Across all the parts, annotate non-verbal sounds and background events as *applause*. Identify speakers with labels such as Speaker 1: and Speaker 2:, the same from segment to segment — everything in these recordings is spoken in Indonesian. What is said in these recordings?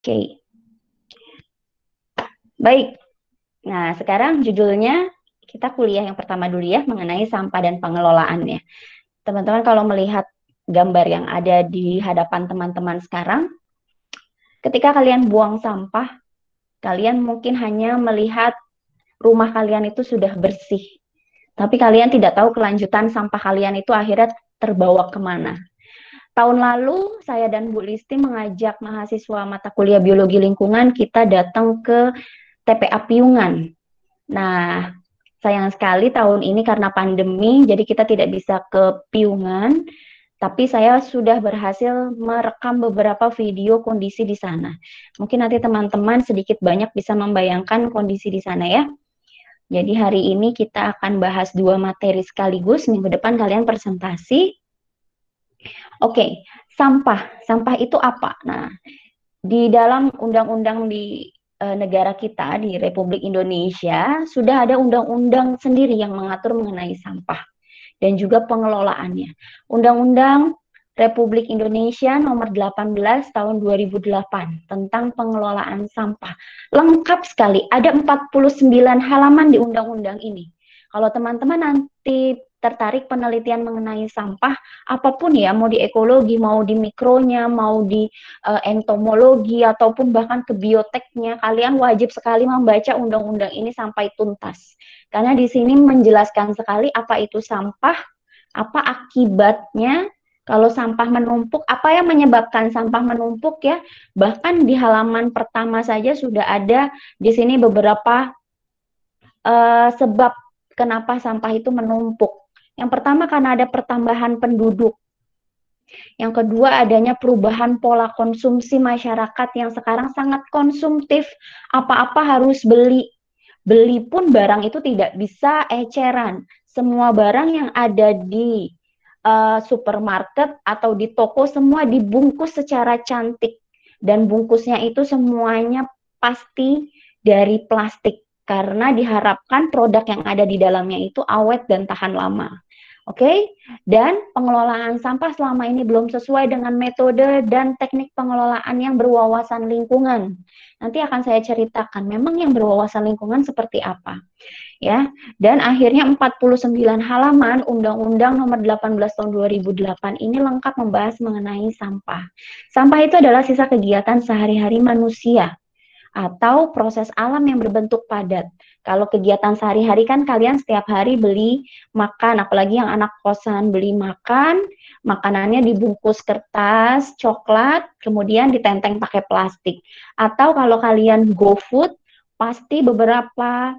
Speaker 1: Oke. Okay. Baik. Nah, sekarang judulnya kita kuliah yang pertama dulu ya mengenai sampah dan pengelolaannya. Teman-teman kalau melihat gambar yang ada di hadapan teman-teman sekarang, ketika kalian buang sampah, kalian mungkin hanya melihat rumah kalian itu sudah bersih. Tapi kalian tidak tahu kelanjutan sampah kalian itu akhirnya terbawa kemana. Tahun lalu saya dan Bu Listi mengajak mahasiswa mata kuliah biologi lingkungan kita datang ke TPA Piungan. Nah, sayang sekali tahun ini karena pandemi jadi kita tidak bisa ke Piungan, tapi saya sudah berhasil merekam beberapa video kondisi di sana. Mungkin nanti teman-teman sedikit banyak bisa membayangkan kondisi di sana ya. Jadi hari ini kita akan bahas dua materi sekaligus, minggu depan kalian presentasi, Oke, okay, sampah. Sampah itu apa? Nah, di dalam undang-undang di uh, negara kita di Republik Indonesia sudah ada undang-undang sendiri yang mengatur mengenai sampah dan juga pengelolaannya. Undang-undang Republik Indonesia nomor 18 tahun 2008 tentang pengelolaan sampah. Lengkap sekali, ada 49 halaman di undang-undang ini. Kalau teman-teman nanti tertarik penelitian mengenai sampah apapun ya mau di ekologi mau di mikronya mau di uh, entomologi ataupun bahkan ke bioteknya kalian wajib sekali membaca undang-undang ini sampai tuntas karena di sini menjelaskan sekali apa itu sampah apa akibatnya kalau sampah menumpuk apa yang menyebabkan sampah menumpuk ya bahkan di halaman pertama saja sudah ada di sini beberapa uh, sebab kenapa sampah itu menumpuk yang pertama karena ada pertambahan penduduk. Yang kedua adanya perubahan pola konsumsi masyarakat yang sekarang sangat konsumtif. Apa-apa harus beli. Beli pun barang itu tidak bisa eceran. Semua barang yang ada di uh, supermarket atau di toko semua dibungkus secara cantik. Dan bungkusnya itu semuanya pasti dari plastik karena diharapkan produk yang ada di dalamnya itu awet dan tahan lama. Oke, okay? dan pengelolaan sampah selama ini belum sesuai dengan metode dan teknik pengelolaan yang berwawasan lingkungan. Nanti akan saya ceritakan memang yang berwawasan lingkungan seperti apa. Ya, dan akhirnya 49 halaman Undang-Undang Nomor 18 Tahun 2008 ini lengkap membahas mengenai sampah. Sampah itu adalah sisa kegiatan sehari-hari manusia atau proses alam yang berbentuk padat kalau kegiatan sehari-hari kan kalian setiap hari beli makan, apalagi yang anak kosan beli makan, makanannya dibungkus kertas, coklat, kemudian ditenteng pakai plastik. Atau kalau kalian go food, pasti beberapa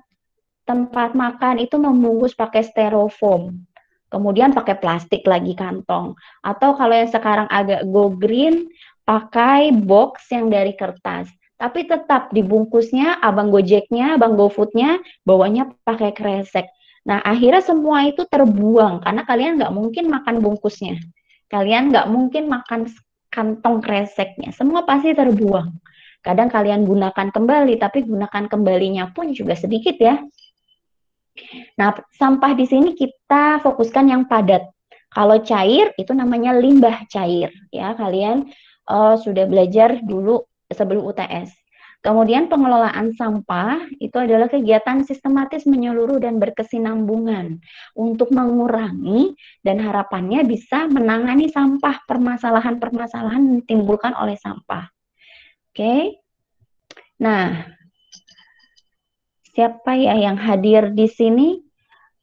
Speaker 1: tempat makan itu membungkus pakai styrofoam. Kemudian pakai plastik lagi kantong. Atau kalau yang sekarang agak go green, pakai box yang dari kertas. Tapi tetap dibungkusnya, abang gojeknya, abang gofoodnya, bawanya pakai kresek. Nah, akhirnya semua itu terbuang karena kalian nggak mungkin makan bungkusnya. Kalian nggak mungkin makan kantong kreseknya. Semua pasti terbuang. Kadang kalian gunakan kembali, tapi gunakan kembalinya pun juga sedikit ya. Nah, sampah di sini kita fokuskan yang padat. Kalau cair itu namanya limbah cair ya. Kalian uh, sudah belajar dulu sebelum UTS. Kemudian pengelolaan sampah itu adalah kegiatan sistematis menyeluruh dan berkesinambungan untuk mengurangi dan harapannya bisa menangani sampah permasalahan-permasalahan timbulkan ditimbulkan oleh sampah. Oke. Okay? Nah, siapa ya yang hadir di sini?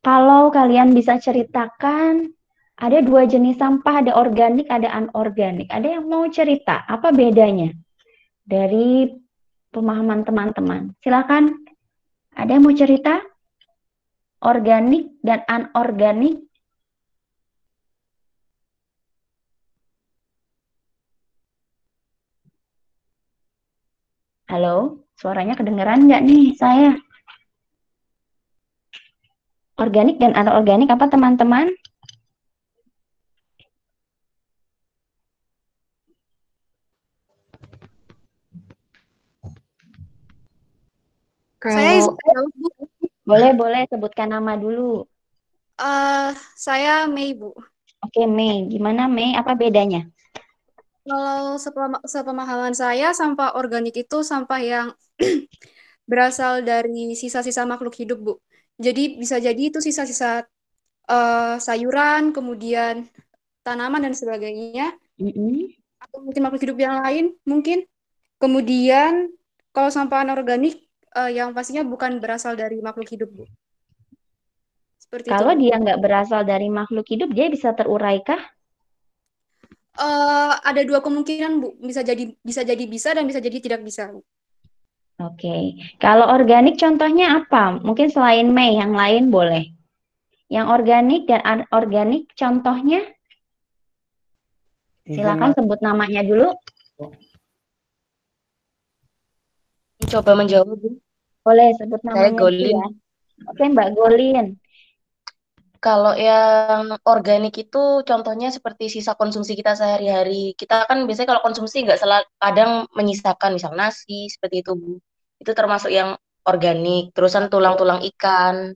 Speaker 1: Kalau kalian bisa ceritakan ada dua jenis sampah, ada organik, ada anorganik. Ada yang mau cerita, apa bedanya? dari pemahaman teman-teman. Silakan. Ada yang mau cerita? Organik dan anorganik. Halo, suaranya kedengeran nggak nih saya? Organik dan anorganik apa teman-teman? saya, boleh boleh sebutkan nama dulu. Uh, saya Mei Bu. Oke Mei, gimana Mei? Apa bedanya? Kalau sepemahaman saya, sampah organik itu sampah yang *clears throat* berasal dari sisa-sisa makhluk hidup Bu. Jadi bisa jadi itu sisa-sisa uh, sayuran, kemudian tanaman dan sebagainya, mm -hmm. atau mungkin makhluk hidup yang lain mungkin. Kemudian kalau sampah organik uh, yang pastinya bukan berasal dari makhluk hidup, Bu. Seperti Kalau itu. dia nggak berasal dari makhluk hidup, dia bisa teruraikah? Uh, eh, ada dua kemungkinan, Bu. Bisa jadi bisa jadi bisa dan bisa jadi tidak bisa, Oke. Okay. Kalau organik contohnya apa? Mungkin selain Mei, yang lain boleh. Yang organik dan organik, contohnya? Silakan sebut namanya dulu. Oh. Coba menjawab, Bu. Boleh sebut namanya. Saya Golin. Ya. Oke, Mbak Golin. Kalau yang organik itu contohnya seperti sisa konsumsi kita sehari-hari. Kita kan biasanya kalau konsumsi nggak salah kadang menyisakan misal nasi seperti itu, Bu. Itu termasuk yang organik. Terusan tulang-tulang ikan,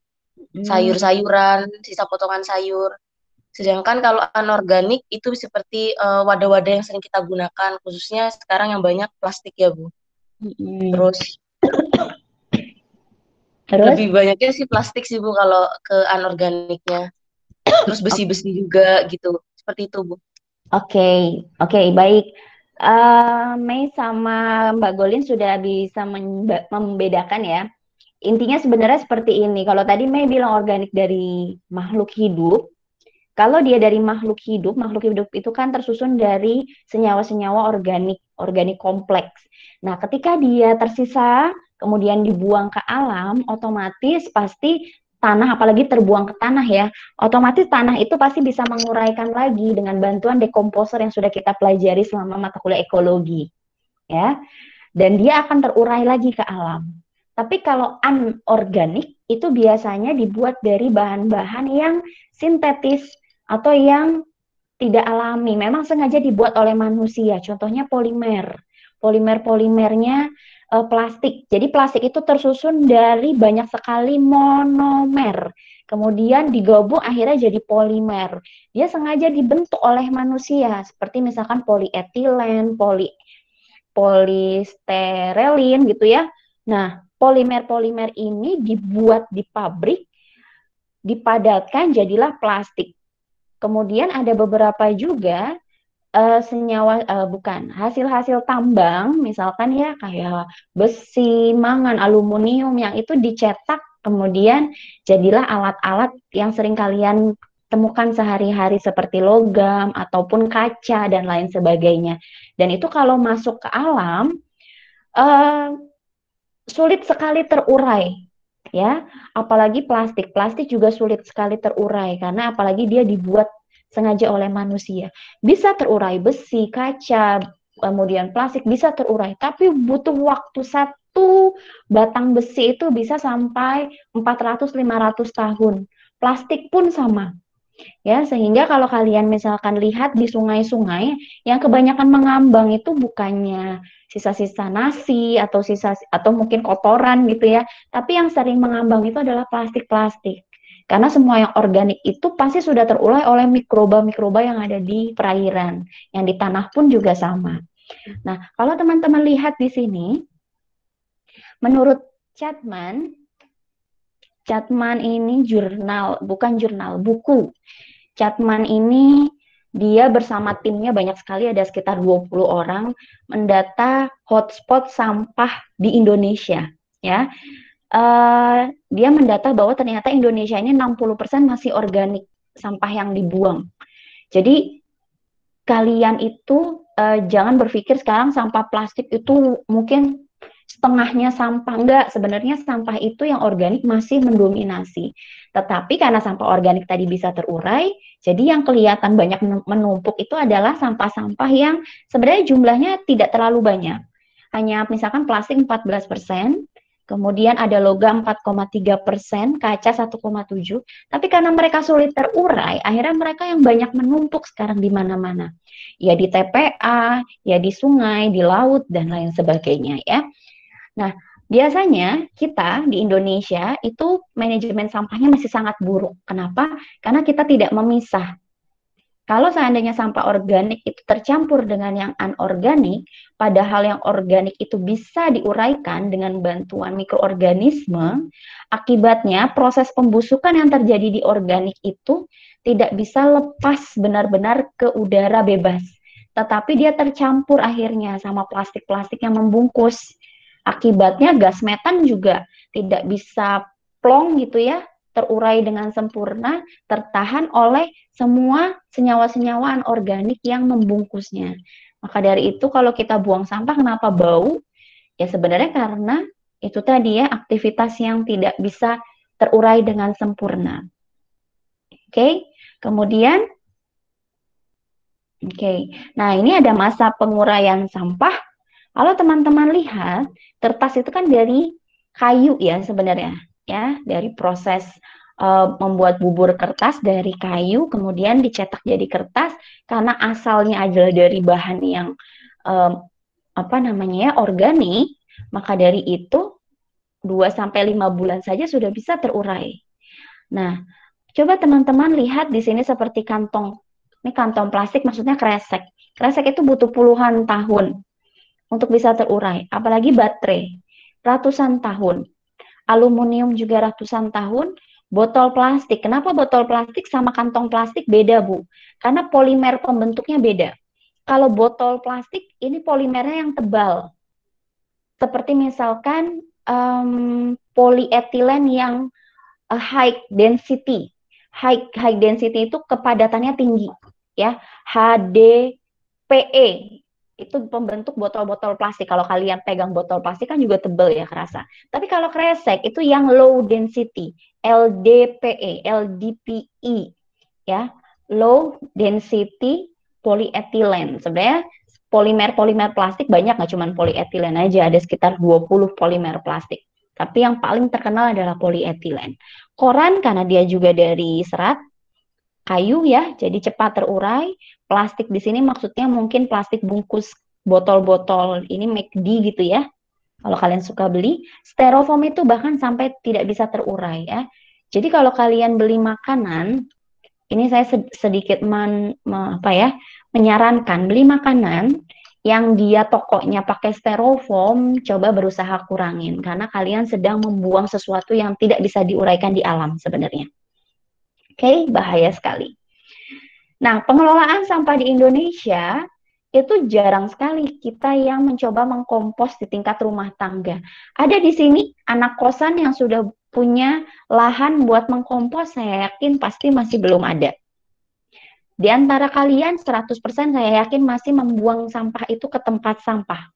Speaker 2: hmm. sayur-sayuran,
Speaker 1: sisa potongan sayur. Sedangkan kalau anorganik itu seperti uh, wadah-wadah yang sering kita gunakan, khususnya sekarang yang banyak plastik ya, Bu. Hmm. Terus Terus? Lebih banyaknya sih plastik sih Bu kalau ke anorganiknya. Terus besi-besi juga gitu. Seperti itu Bu. Oke, okay. oke okay, baik. Uh, Mei sama Mbak Golin sudah bisa membedakan ya. Intinya sebenarnya seperti ini. Kalau tadi Mei bilang organik dari makhluk hidup, kalau dia dari makhluk hidup, makhluk hidup itu kan tersusun dari senyawa-senyawa organik, organik kompleks. Nah, ketika dia tersisa kemudian dibuang ke alam, otomatis pasti tanah apalagi terbuang ke tanah ya, otomatis tanah itu pasti bisa menguraikan lagi dengan bantuan dekomposer yang sudah kita pelajari selama mata kuliah ekologi. Ya. Dan dia akan terurai lagi ke alam. Tapi kalau anorganik itu biasanya dibuat dari bahan-bahan yang sintetis atau yang tidak alami. Memang sengaja dibuat oleh manusia. Contohnya polimer. Polimer-polimernya uh, plastik. Jadi plastik itu tersusun dari banyak sekali monomer. Kemudian digabung akhirnya jadi polimer. Dia sengaja dibentuk oleh manusia seperti misalkan polietilen, poli polisterelin gitu ya. Nah, polimer-polimer ini dibuat di pabrik dipadatkan jadilah plastik. Kemudian ada beberapa juga uh, senyawa uh, bukan hasil-hasil tambang misalkan ya kayak besi, mangan, aluminium yang itu dicetak kemudian jadilah alat-alat yang sering kalian temukan sehari-hari seperti logam ataupun kaca dan lain sebagainya. Dan itu kalau masuk ke alam uh, sulit sekali terurai ya apalagi plastik plastik juga sulit sekali terurai karena apalagi dia dibuat sengaja oleh manusia. Bisa terurai besi, kaca, kemudian plastik bisa terurai, tapi butuh waktu satu batang besi itu bisa sampai 400-500 tahun. Plastik pun sama. Ya, sehingga kalau kalian misalkan lihat di sungai-sungai yang kebanyakan mengambang itu bukannya sisa-sisa nasi atau sisa atau mungkin kotoran gitu ya, tapi yang sering mengambang itu adalah plastik-plastik. Karena semua yang organik itu pasti sudah terurai oleh mikroba-mikroba yang ada di perairan, yang di tanah pun juga sama. Nah, kalau teman-teman lihat di sini, menurut Chatman, Chatman ini jurnal, bukan jurnal, buku. Chatman ini dia bersama timnya banyak sekali ada sekitar 20 orang mendata hotspot sampah di Indonesia ya. Eh, dia mendata bahwa ternyata Indonesia ini 60% masih organik sampah yang dibuang. Jadi kalian itu uh, jangan berpikir sekarang sampah plastik itu mungkin setengahnya sampah enggak sebenarnya sampah itu yang organik masih mendominasi tetapi karena sampah organik tadi bisa terurai jadi yang kelihatan banyak menumpuk itu adalah sampah-sampah yang sebenarnya jumlahnya tidak terlalu banyak hanya misalkan plastik 14 persen Kemudian ada logam 4,3 persen, kaca 1,7. Tapi karena mereka sulit terurai, akhirnya mereka yang banyak menumpuk sekarang di mana-mana. Ya di TPA, ya di sungai, di laut, dan lain sebagainya ya. Nah, biasanya kita di Indonesia itu manajemen sampahnya masih sangat buruk. Kenapa? Karena kita tidak memisah kalau seandainya sampah organik itu tercampur dengan yang anorganik, padahal yang organik itu bisa diuraikan dengan bantuan mikroorganisme, akibatnya proses pembusukan yang terjadi di organik itu tidak bisa lepas benar-benar ke udara bebas. Tetapi dia tercampur akhirnya sama plastik-plastik yang membungkus. Akibatnya gas metan juga tidak bisa plong gitu ya, terurai dengan sempurna, tertahan oleh semua senyawa senyawa anorganik yang membungkusnya. Maka dari itu kalau kita buang sampah kenapa bau? Ya sebenarnya karena itu tadi ya aktivitas yang tidak bisa terurai dengan sempurna. Oke, okay? kemudian Oke, okay. nah ini ada masa penguraian sampah. Kalau teman-teman lihat, kertas itu kan dari kayu ya sebenarnya ya dari proses uh, membuat bubur kertas dari kayu kemudian dicetak jadi kertas karena asalnya adalah dari bahan yang um, apa namanya ya organik maka dari itu 2 sampai 5 bulan saja sudah bisa terurai. Nah, coba teman-teman lihat di sini seperti kantong ini kantong plastik maksudnya kresek. Kresek itu butuh puluhan tahun untuk bisa terurai, apalagi baterai ratusan tahun aluminium juga ratusan tahun, botol plastik. Kenapa botol plastik sama kantong plastik beda, Bu? Karena polimer pembentuknya beda. Kalau botol plastik ini polimernya yang tebal. Seperti misalkan um, polietilen yang uh, high density. High high density itu kepadatannya tinggi, ya. HDPE itu pembentuk botol-botol plastik. Kalau kalian pegang botol plastik kan juga tebel ya kerasa. Tapi kalau kresek itu yang low density, LDPE, LDPE ya, low density polyethylene. Sebenarnya polimer-polimer plastik banyak nggak cuma polyethylene aja, ada sekitar 20 polimer plastik. Tapi yang paling terkenal adalah polyethylene Koran karena dia juga dari serat, kayu ya, jadi cepat terurai. Plastik di sini maksudnya mungkin plastik bungkus botol-botol ini McD gitu ya. Kalau kalian suka beli, styrofoam itu bahkan sampai tidak bisa terurai ya. Jadi kalau kalian beli makanan, ini saya sedikit men, apa ya, menyarankan beli makanan yang dia tokonya pakai styrofoam, coba berusaha kurangin karena kalian sedang membuang sesuatu yang tidak bisa diuraikan di alam sebenarnya okay? bahaya sekali. Nah, pengelolaan sampah di Indonesia itu jarang sekali kita yang mencoba mengkompos di tingkat rumah tangga. Ada di sini anak kosan yang sudah punya lahan buat mengkompos, saya yakin pasti masih belum ada. Di antara kalian 100% saya yakin masih membuang sampah itu ke tempat sampah.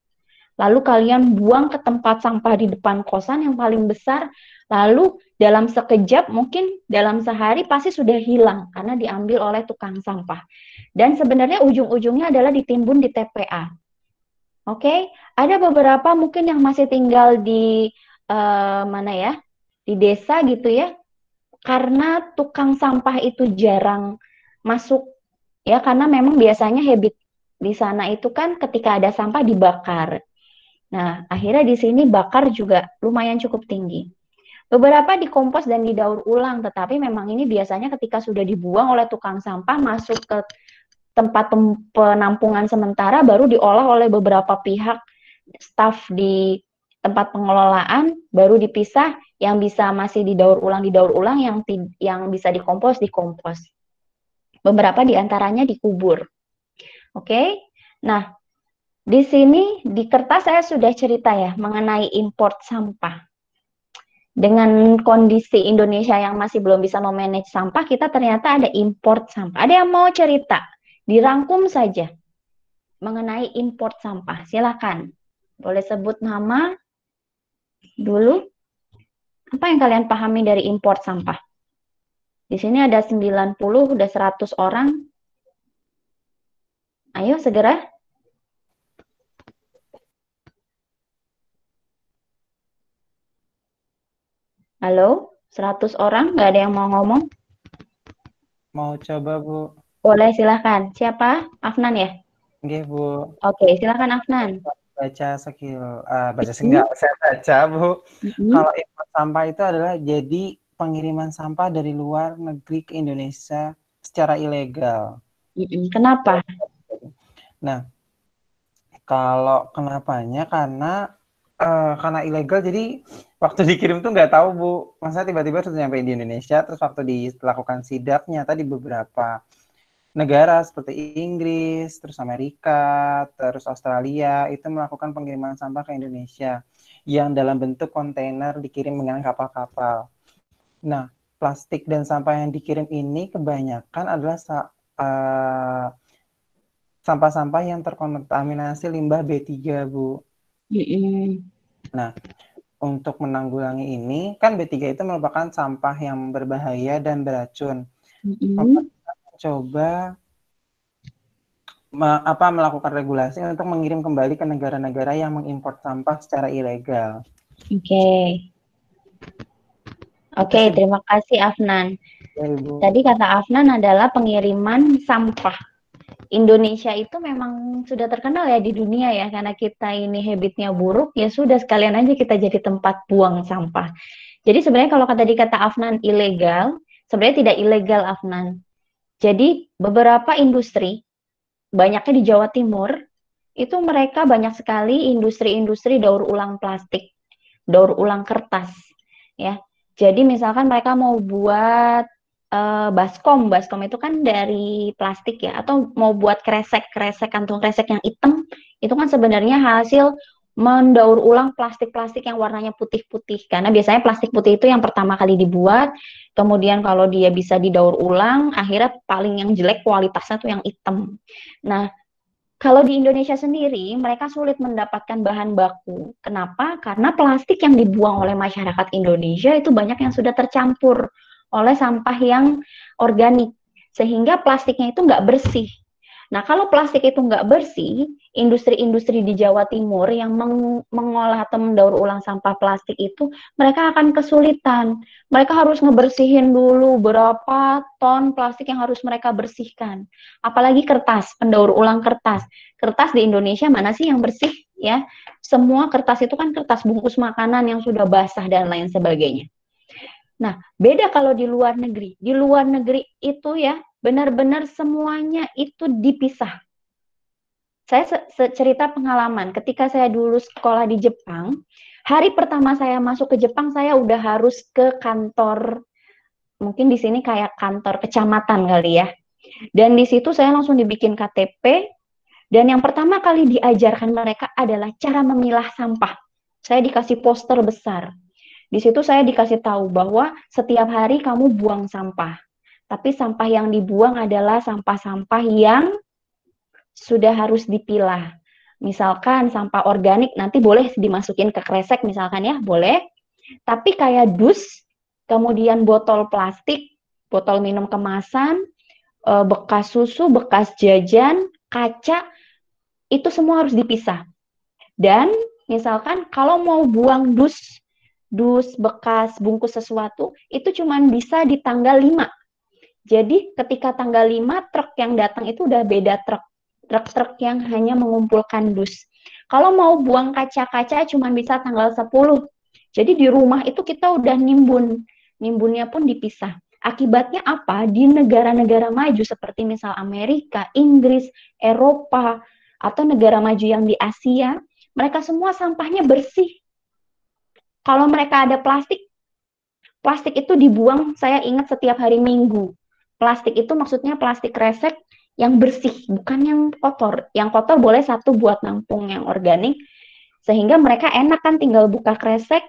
Speaker 1: Lalu kalian buang ke tempat sampah di depan kosan yang paling besar lalu dalam sekejap mungkin dalam sehari pasti sudah hilang karena diambil oleh tukang sampah. Dan sebenarnya ujung-ujungnya adalah ditimbun di TPA. Oke, okay? ada beberapa mungkin yang masih tinggal di uh, mana ya? Di desa gitu ya. Karena tukang sampah itu jarang masuk ya karena memang biasanya habit di sana itu kan ketika ada sampah dibakar. Nah, akhirnya di sini bakar juga lumayan cukup tinggi. Beberapa dikompos dan didaur ulang, tetapi memang ini biasanya ketika sudah dibuang oleh tukang sampah masuk ke tempat penampungan sementara baru diolah oleh beberapa pihak staf di tempat pengelolaan baru dipisah yang bisa masih didaur ulang didaur ulang yang yang bisa dikompos dikompos beberapa diantaranya dikubur oke okay? nah di sini di kertas saya sudah cerita ya mengenai import sampah dengan kondisi Indonesia yang masih belum bisa memanage sampah, kita ternyata ada import sampah. Ada yang mau cerita? Dirangkum saja mengenai import sampah. Silakan. Boleh sebut nama dulu. Apa yang kalian pahami dari import sampah? Di sini ada 90, udah 100 orang. Ayo segera Halo, 100 orang, nggak ada yang mau ngomong?
Speaker 2: Mau coba, Bu.
Speaker 1: Boleh, silahkan. Siapa? Afnan ya?
Speaker 2: Oke, Bu.
Speaker 1: Oke, silahkan Afnan.
Speaker 2: Baca skill, uh, baca -hmm. saya baca, Bu. Mm-hmm. Kalau impor sampah itu adalah jadi pengiriman sampah dari luar negeri ke Indonesia secara ilegal. Mm-hmm. Kenapa? Nah, kalau kenapanya karena Eh, karena ilegal jadi waktu dikirim tuh nggak tahu bu masa tiba-tiba sudah nyampe di Indonesia terus waktu dilakukan sidaknya tadi beberapa negara seperti Inggris terus Amerika terus Australia itu melakukan pengiriman sampah ke Indonesia yang dalam bentuk kontainer dikirim dengan kapal-kapal. Nah plastik dan sampah yang dikirim ini kebanyakan adalah uh, sampah-sampah yang terkontaminasi limbah B3, Bu. Nah, untuk menanggulangi ini, kan B3 itu merupakan sampah yang berbahaya dan beracun. Mhm. Pemerintah Coba me apa melakukan regulasi untuk mengirim kembali ke negara-negara yang mengimpor sampah secara ilegal.
Speaker 1: Oke. Okay. Oke, okay, terima kasih Afnan. Ya, Tadi kata Afnan adalah pengiriman sampah Indonesia itu memang sudah terkenal ya di dunia ya karena kita ini habitnya buruk ya sudah sekalian aja kita jadi tempat buang sampah. Jadi sebenarnya kalau tadi kata Afnan ilegal, sebenarnya tidak ilegal Afnan. Jadi beberapa industri banyaknya di Jawa Timur itu mereka banyak sekali industri-industri daur ulang plastik, daur ulang kertas ya. Jadi misalkan mereka mau buat uh, baskom. Baskom itu kan dari plastik ya, atau mau buat kresek, kresek kantung kresek yang hitam, itu kan sebenarnya hasil mendaur ulang plastik-plastik yang warnanya putih-putih karena biasanya plastik putih itu yang pertama kali dibuat kemudian kalau dia bisa didaur ulang akhirnya paling yang jelek kualitasnya tuh yang hitam nah kalau di Indonesia sendiri mereka sulit mendapatkan bahan baku kenapa karena plastik yang dibuang oleh masyarakat Indonesia itu banyak yang sudah tercampur oleh sampah yang organik sehingga plastiknya itu nggak bersih. Nah, kalau plastik itu nggak bersih, industri-industri di Jawa Timur yang meng mengolah atau mendaur ulang sampah plastik itu, mereka akan kesulitan. Mereka harus ngebersihin dulu berapa ton plastik yang harus mereka bersihkan. Apalagi kertas, pendaur ulang kertas. Kertas di Indonesia mana sih yang bersih? Ya, semua kertas itu kan kertas bungkus makanan yang sudah basah dan lain sebagainya. Nah, beda kalau di luar negeri. Di luar negeri itu ya, benar-benar semuanya itu dipisah. Saya cerita pengalaman ketika saya dulu sekolah di Jepang, hari pertama saya masuk ke Jepang saya udah harus ke kantor mungkin di sini kayak kantor kecamatan kali ya. Dan di situ saya langsung dibikin KTP dan yang pertama kali diajarkan mereka adalah cara memilah sampah. Saya dikasih poster besar di situ saya dikasih tahu bahwa setiap hari kamu buang sampah. Tapi sampah yang dibuang adalah sampah-sampah yang sudah harus dipilah. Misalkan sampah organik nanti boleh dimasukin ke kresek misalkan ya, boleh. Tapi kayak dus, kemudian botol plastik, botol minum kemasan, e, bekas susu, bekas jajan, kaca, itu semua harus dipisah. Dan misalkan kalau mau buang dus dus, bekas, bungkus sesuatu, itu cuma bisa di tanggal 5. Jadi ketika tanggal 5, truk yang datang itu udah beda truk. Truk-truk yang hanya mengumpulkan dus. Kalau mau buang kaca-kaca cuma bisa tanggal 10. Jadi di rumah itu kita udah nimbun. Nimbunnya pun dipisah. Akibatnya apa? Di negara-negara maju seperti misal Amerika, Inggris, Eropa, atau negara maju yang di Asia, mereka semua sampahnya bersih kalau mereka ada plastik, plastik itu dibuang, saya ingat setiap hari Minggu. Plastik itu maksudnya plastik resek yang bersih, bukan yang kotor. Yang kotor boleh satu buat nampung yang organik, sehingga mereka enak kan tinggal buka kresek,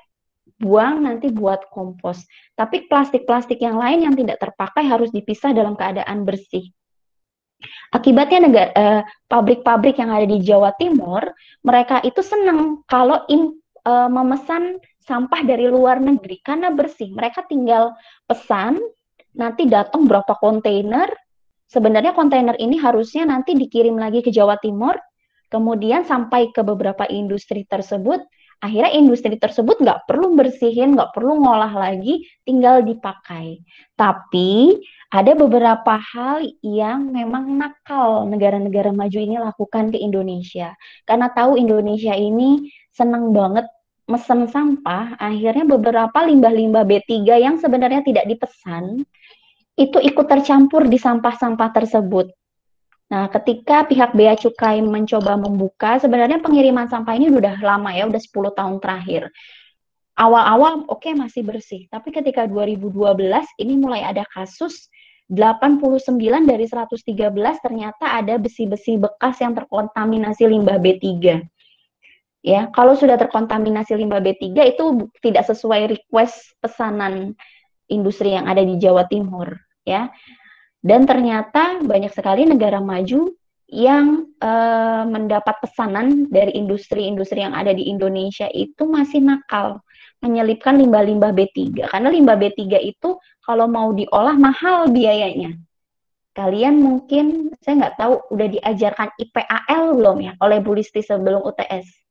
Speaker 1: buang nanti buat kompos. Tapi plastik-plastik yang lain yang tidak terpakai harus dipisah dalam keadaan bersih. Akibatnya negara, pabrik eh, pabrik-pabrik yang ada di Jawa Timur, mereka itu senang kalau in uh, memesan sampah dari luar negeri karena bersih. Mereka tinggal pesan, nanti datang berapa kontainer. Sebenarnya kontainer ini harusnya nanti dikirim lagi ke Jawa Timur, kemudian sampai ke beberapa industri tersebut. Akhirnya industri tersebut nggak perlu bersihin, nggak perlu ngolah lagi, tinggal dipakai. Tapi ada beberapa hal yang memang nakal negara-negara maju ini lakukan ke Indonesia. Karena tahu Indonesia ini senang banget mesen sampah, akhirnya beberapa limbah-limbah B3 yang sebenarnya tidak dipesan itu ikut tercampur di sampah-sampah tersebut. Nah, ketika pihak Bea Cukai mencoba membuka, sebenarnya pengiriman sampah ini sudah lama ya, udah 10 tahun terakhir. Awal-awal oke okay, masih bersih, tapi ketika 2012 ini mulai ada kasus 89 dari 113 ternyata ada besi-besi bekas yang terkontaminasi limbah B3. Ya, kalau sudah terkontaminasi limbah B3 itu tidak sesuai request pesanan industri yang ada di Jawa Timur, ya. Dan ternyata banyak sekali negara maju yang eh, mendapat pesanan dari industri-industri yang ada di Indonesia itu masih nakal menyelipkan limbah-limbah B3 karena limbah B3 itu kalau mau diolah mahal biayanya. Kalian mungkin saya nggak tahu udah diajarkan IPAL belum ya oleh Bu Listi sebelum UTS.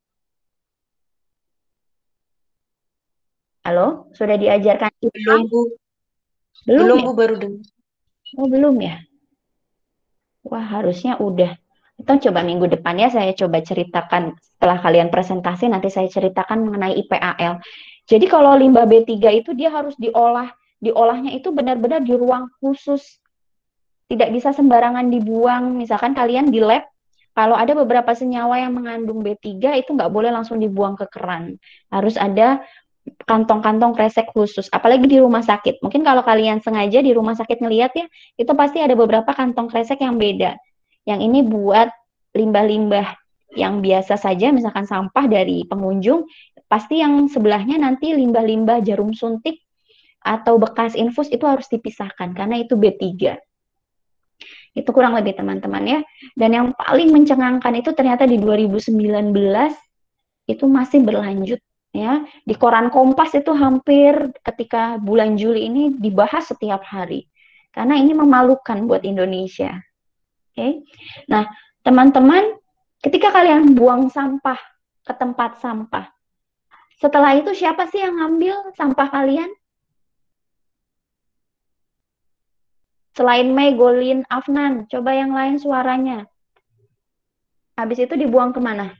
Speaker 1: Halo, sudah diajarkan belum Bu? Belum, belum ya? Bu baru dengar. Oh, belum ya? Wah, harusnya udah. Kita coba minggu depannya saya coba ceritakan setelah kalian presentasi nanti saya ceritakan mengenai IPAL. Jadi kalau limbah B3 itu dia harus diolah. Diolahnya itu benar-benar di ruang khusus. Tidak bisa sembarangan dibuang. Misalkan kalian di lab kalau ada beberapa senyawa yang mengandung B3 itu nggak boleh langsung dibuang ke keran. Harus ada kantong-kantong kresek khusus, apalagi di rumah sakit. Mungkin kalau kalian sengaja di rumah sakit ngelihat ya, itu pasti ada beberapa kantong kresek yang beda. Yang ini buat limbah-limbah yang biasa saja, misalkan sampah dari pengunjung, pasti yang sebelahnya nanti limbah-limbah jarum suntik atau bekas infus itu harus dipisahkan karena itu B3. Itu kurang lebih teman-teman ya. Dan yang paling mencengangkan itu ternyata di 2019 itu masih berlanjut ya di koran Kompas itu hampir ketika bulan Juli ini dibahas setiap hari karena ini memalukan buat Indonesia. Oke. Okay? Nah, teman-teman, ketika kalian buang sampah ke tempat sampah, setelah itu siapa sih yang ngambil sampah kalian? Selain Mei, Golin, Afnan, coba yang lain suaranya. Habis itu dibuang kemana?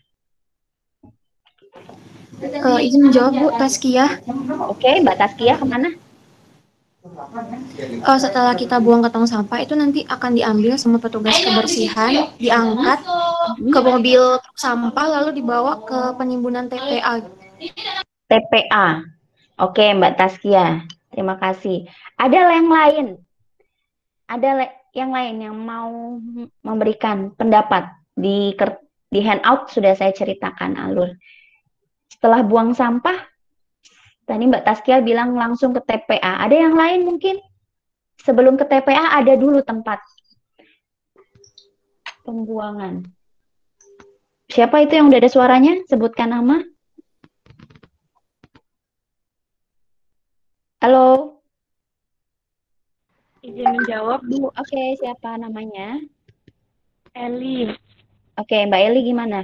Speaker 2: Uh, izin menjawab Bu
Speaker 1: Taskia. Oke, okay, Mbak Taskia kemana? Uh, setelah kita buang ke tong sampah itu nanti akan diambil sama petugas kebersihan, diangkat ke mobil sampah lalu dibawa ke penimbunan TPA. TPA. Oke, okay, Mbak Taskia. Terima kasih. Ada yang lain? Ada yang lain yang mau memberikan pendapat di di handout sudah saya ceritakan alur. Setelah buang sampah, tadi Mbak Taskia bilang langsung ke TPA. Ada yang lain mungkin? Sebelum ke TPA ada dulu tempat pembuangan. Siapa itu yang udah ada suaranya? Sebutkan nama. Halo. Izin menjawab, Bu. Oke, okay, siapa namanya? Eli. Oke, okay, Mbak Eli gimana?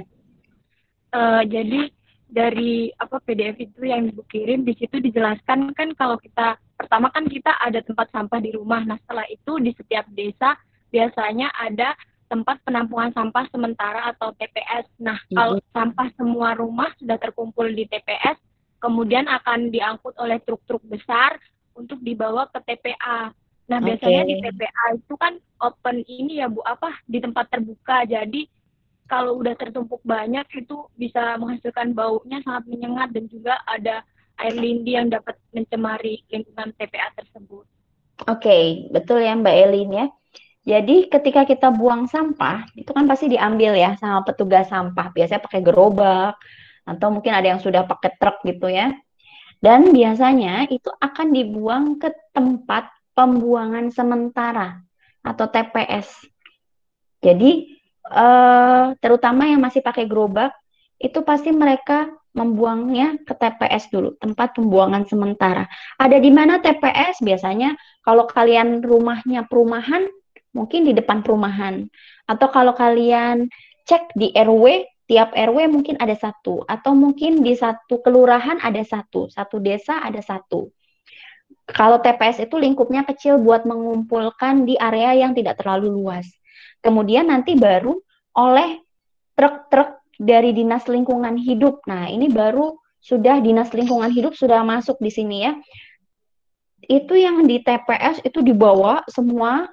Speaker 1: Uh, jadi dari apa PDF itu yang ibu kirim di situ dijelaskan kan kalau kita pertama kan kita ada tempat sampah di rumah nah setelah itu di setiap desa biasanya ada tempat penampungan sampah sementara atau TPS nah mm kalau sampah semua rumah sudah terkumpul di TPS kemudian akan diangkut oleh truk-truk besar untuk dibawa ke TPA nah biasanya okay. di TPA itu kan open ini ya bu apa di tempat terbuka jadi kalau udah tertumpuk banyak itu bisa menghasilkan baunya sangat menyengat dan juga ada air lindi yang dapat mencemari lingkungan TPA tersebut. Oke, okay, betul ya Mbak Elin ya. Jadi ketika kita buang sampah, itu kan pasti diambil ya sama petugas sampah. Biasanya pakai gerobak atau mungkin ada yang sudah pakai truk gitu ya. Dan biasanya itu akan dibuang ke tempat pembuangan sementara atau TPS. Jadi uh, terutama yang masih pakai gerobak itu pasti mereka membuangnya ke TPS dulu, tempat pembuangan sementara. Ada di mana TPS biasanya kalau kalian rumahnya perumahan, mungkin di depan perumahan. Atau kalau kalian cek di RW, tiap RW mungkin ada satu. Atau mungkin di satu kelurahan ada satu, satu desa ada satu. Kalau TPS itu lingkupnya kecil buat mengumpulkan di area yang tidak terlalu luas. Kemudian nanti baru oleh truk-truk dari dinas lingkungan hidup. Nah, ini baru sudah dinas lingkungan hidup sudah masuk di sini ya. Itu yang di TPS itu dibawa semua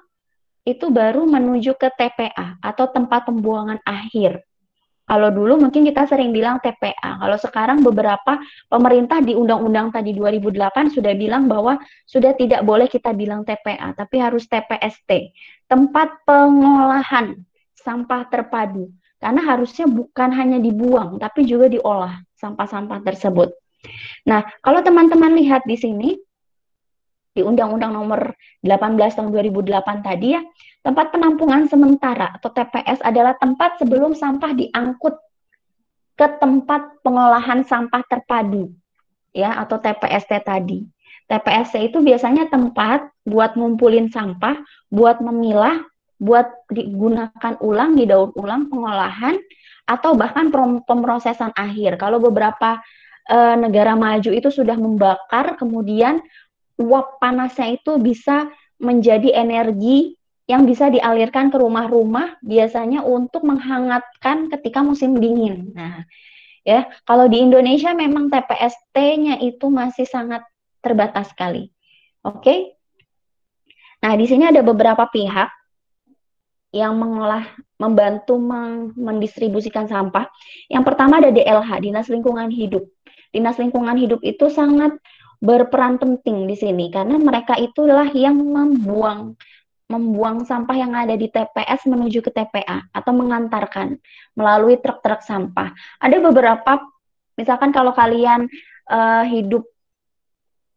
Speaker 1: itu baru menuju ke TPA atau tempat pembuangan akhir. Kalau dulu mungkin kita sering bilang TPA. Kalau sekarang beberapa pemerintah di undang-undang tadi 2008 sudah bilang bahwa sudah tidak boleh kita bilang TPA, tapi harus TPST, tempat pengolahan sampah terpadu. Karena harusnya bukan hanya dibuang, tapi juga diolah sampah-sampah tersebut. Nah, kalau teman-teman lihat di sini, di Undang-Undang Nomor 18 Tahun 2008 tadi ya, tempat penampungan sementara atau TPS adalah tempat sebelum sampah diangkut ke tempat pengolahan sampah terpadu ya atau TPST tadi. TPST itu biasanya tempat buat ngumpulin sampah, buat memilah, buat digunakan ulang, didaur ulang, pengolahan atau bahkan pemrosesan akhir. Kalau beberapa e, negara maju itu sudah membakar kemudian uap panasnya itu bisa menjadi energi yang bisa dialirkan ke rumah-rumah biasanya untuk menghangatkan ketika musim dingin. Nah, ya, kalau di Indonesia memang TPST-nya itu masih sangat terbatas sekali. Oke. Okay? Nah, di sini ada beberapa pihak yang mengolah membantu meng, mendistribusikan sampah. Yang pertama ada DLH, Dinas Lingkungan Hidup. Dinas Lingkungan Hidup itu sangat berperan penting di sini karena mereka itulah yang membuang membuang sampah yang ada di TPS menuju ke TPA atau mengantarkan melalui truk-truk sampah. Ada beberapa misalkan kalau kalian uh, hidup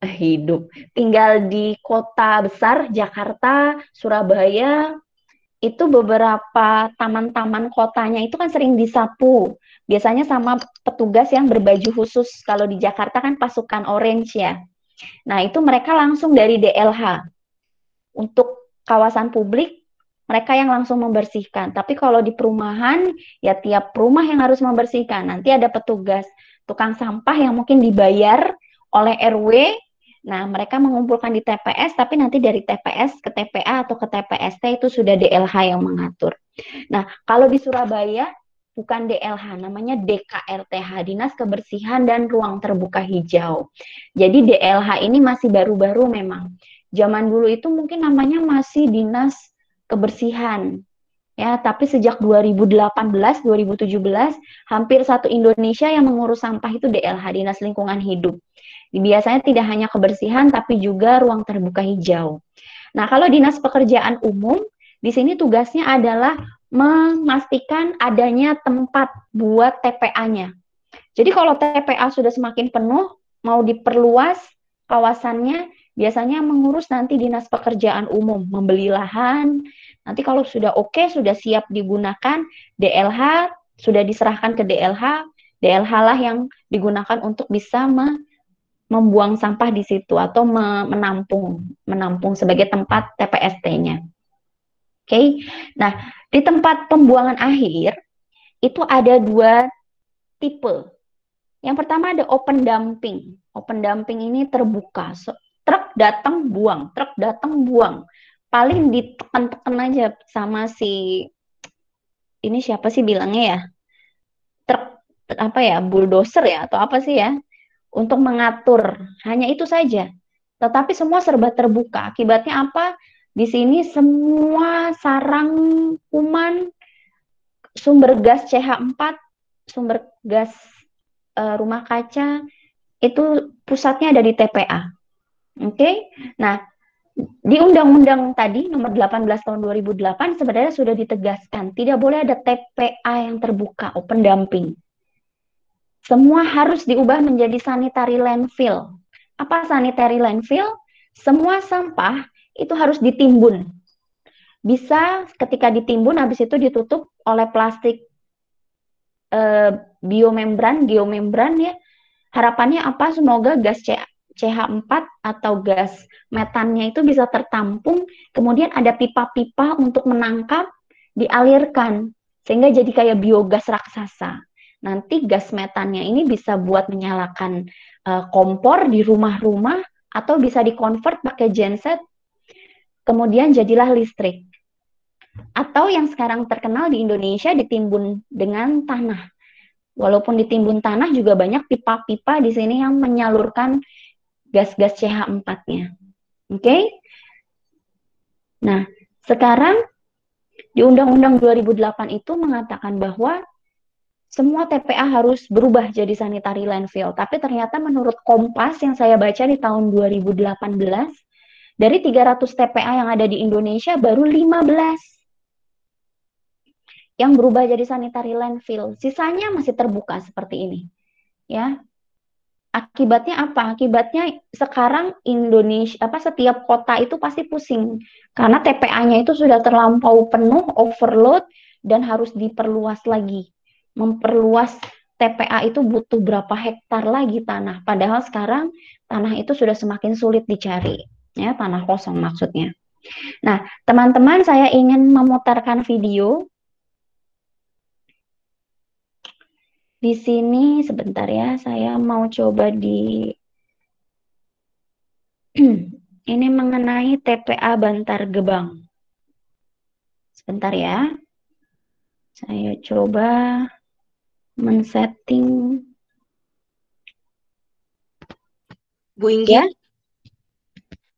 Speaker 1: hidup tinggal di kota besar Jakarta, Surabaya, itu beberapa taman-taman kotanya itu kan sering disapu. Biasanya sama petugas yang berbaju khusus. Kalau di Jakarta kan pasukan orange ya. Nah, itu mereka langsung dari DLH. Untuk kawasan publik, mereka yang langsung membersihkan. Tapi kalau di perumahan, ya tiap rumah yang harus membersihkan. Nanti ada petugas tukang sampah yang mungkin dibayar oleh RW Nah, mereka mengumpulkan di TPS, tapi nanti dari TPS ke TPA atau ke TPST itu sudah DLH yang mengatur. Nah, kalau di Surabaya bukan DLH, namanya DKRTH, Dinas Kebersihan dan Ruang Terbuka Hijau. Jadi DLH ini masih baru-baru memang. Zaman dulu itu mungkin namanya masih Dinas Kebersihan. Ya, tapi sejak 2018, 2017, hampir satu Indonesia yang mengurus sampah itu DLH, Dinas Lingkungan Hidup. Biasanya tidak hanya kebersihan, tapi juga ruang terbuka hijau. Nah, kalau dinas pekerjaan umum, di sini tugasnya adalah memastikan adanya tempat buat TPA-nya. Jadi kalau TPA sudah semakin penuh, mau diperluas kawasannya, biasanya mengurus nanti dinas pekerjaan umum, membeli lahan. Nanti kalau sudah oke, okay, sudah siap digunakan, DLH sudah diserahkan ke DLH, DLH lah yang digunakan untuk bisa membuang sampah di situ atau menampung menampung sebagai tempat TPST-nya. Oke. Okay? Nah, di tempat pembuangan akhir itu ada dua tipe. Yang pertama ada open dumping. Open dumping ini terbuka. So, truk datang buang, truk datang buang. Paling ditekan-tekan aja sama si ini siapa sih bilangnya ya? Truk apa ya? Bulldozer ya atau apa sih ya? untuk mengatur. Hanya itu saja. Tetapi semua serba terbuka. Akibatnya apa? Di sini semua sarang kuman, sumber gas CH4, sumber gas e, rumah kaca itu pusatnya ada di TPA. Oke. Okay? Nah, di undang-undang tadi nomor 18 tahun 2008 sebenarnya sudah ditegaskan tidak boleh ada TPA yang terbuka, open dumping. Semua harus diubah menjadi sanitary landfill. Apa sanitary landfill? Semua sampah itu harus ditimbun. Bisa ketika ditimbun habis itu ditutup oleh plastik eh, biomembran, geomembran ya. Harapannya apa? Semoga gas CH4 atau gas metannya itu bisa tertampung, kemudian ada pipa-pipa untuk menangkap, dialirkan, sehingga jadi kayak biogas raksasa nanti gas metannya ini bisa buat menyalakan uh, kompor di rumah-rumah atau bisa dikonvert pakai genset kemudian jadilah listrik. Atau yang sekarang terkenal di Indonesia ditimbun dengan tanah. Walaupun ditimbun tanah juga banyak pipa-pipa di sini yang menyalurkan gas-gas CH4-nya. Oke? Okay? Nah, sekarang di Undang-Undang 2008 itu mengatakan bahwa semua TPA harus berubah jadi sanitary landfill. Tapi ternyata menurut Kompas yang saya baca di tahun 2018, dari 300 TPA yang ada di Indonesia baru 15 yang berubah jadi sanitary landfill. Sisanya masih terbuka seperti ini. Ya. Akibatnya apa? Akibatnya sekarang Indonesia apa setiap kota itu pasti pusing karena TPA-nya itu sudah terlampau penuh, overload dan harus diperluas lagi memperluas TPA itu butuh berapa hektar lagi tanah. Padahal sekarang tanah itu sudah semakin sulit dicari, ya tanah kosong hmm. maksudnya. Nah, teman-teman saya ingin memutarkan video. Di sini sebentar ya, saya mau coba di *clears throat* ini mengenai TPA Bantar Gebang. Sebentar ya. Saya coba men-setting Bu Inggi ya?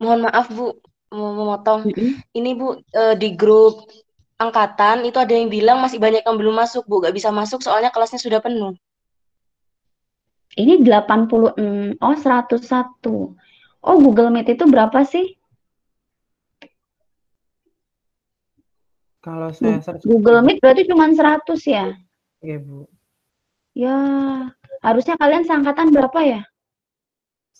Speaker 1: mohon maaf Bu mau memotong mm -hmm. ini Bu e, di grup angkatan itu ada yang bilang masih banyak yang belum masuk Bu gak bisa masuk soalnya kelasnya sudah penuh ini 80 oh 101 oh Google Meet itu berapa sih
Speaker 2: kalau saya hmm,
Speaker 1: Google Meet berarti cuma 100 ya iya Bu Ya, harusnya kalian seangkatan berapa ya?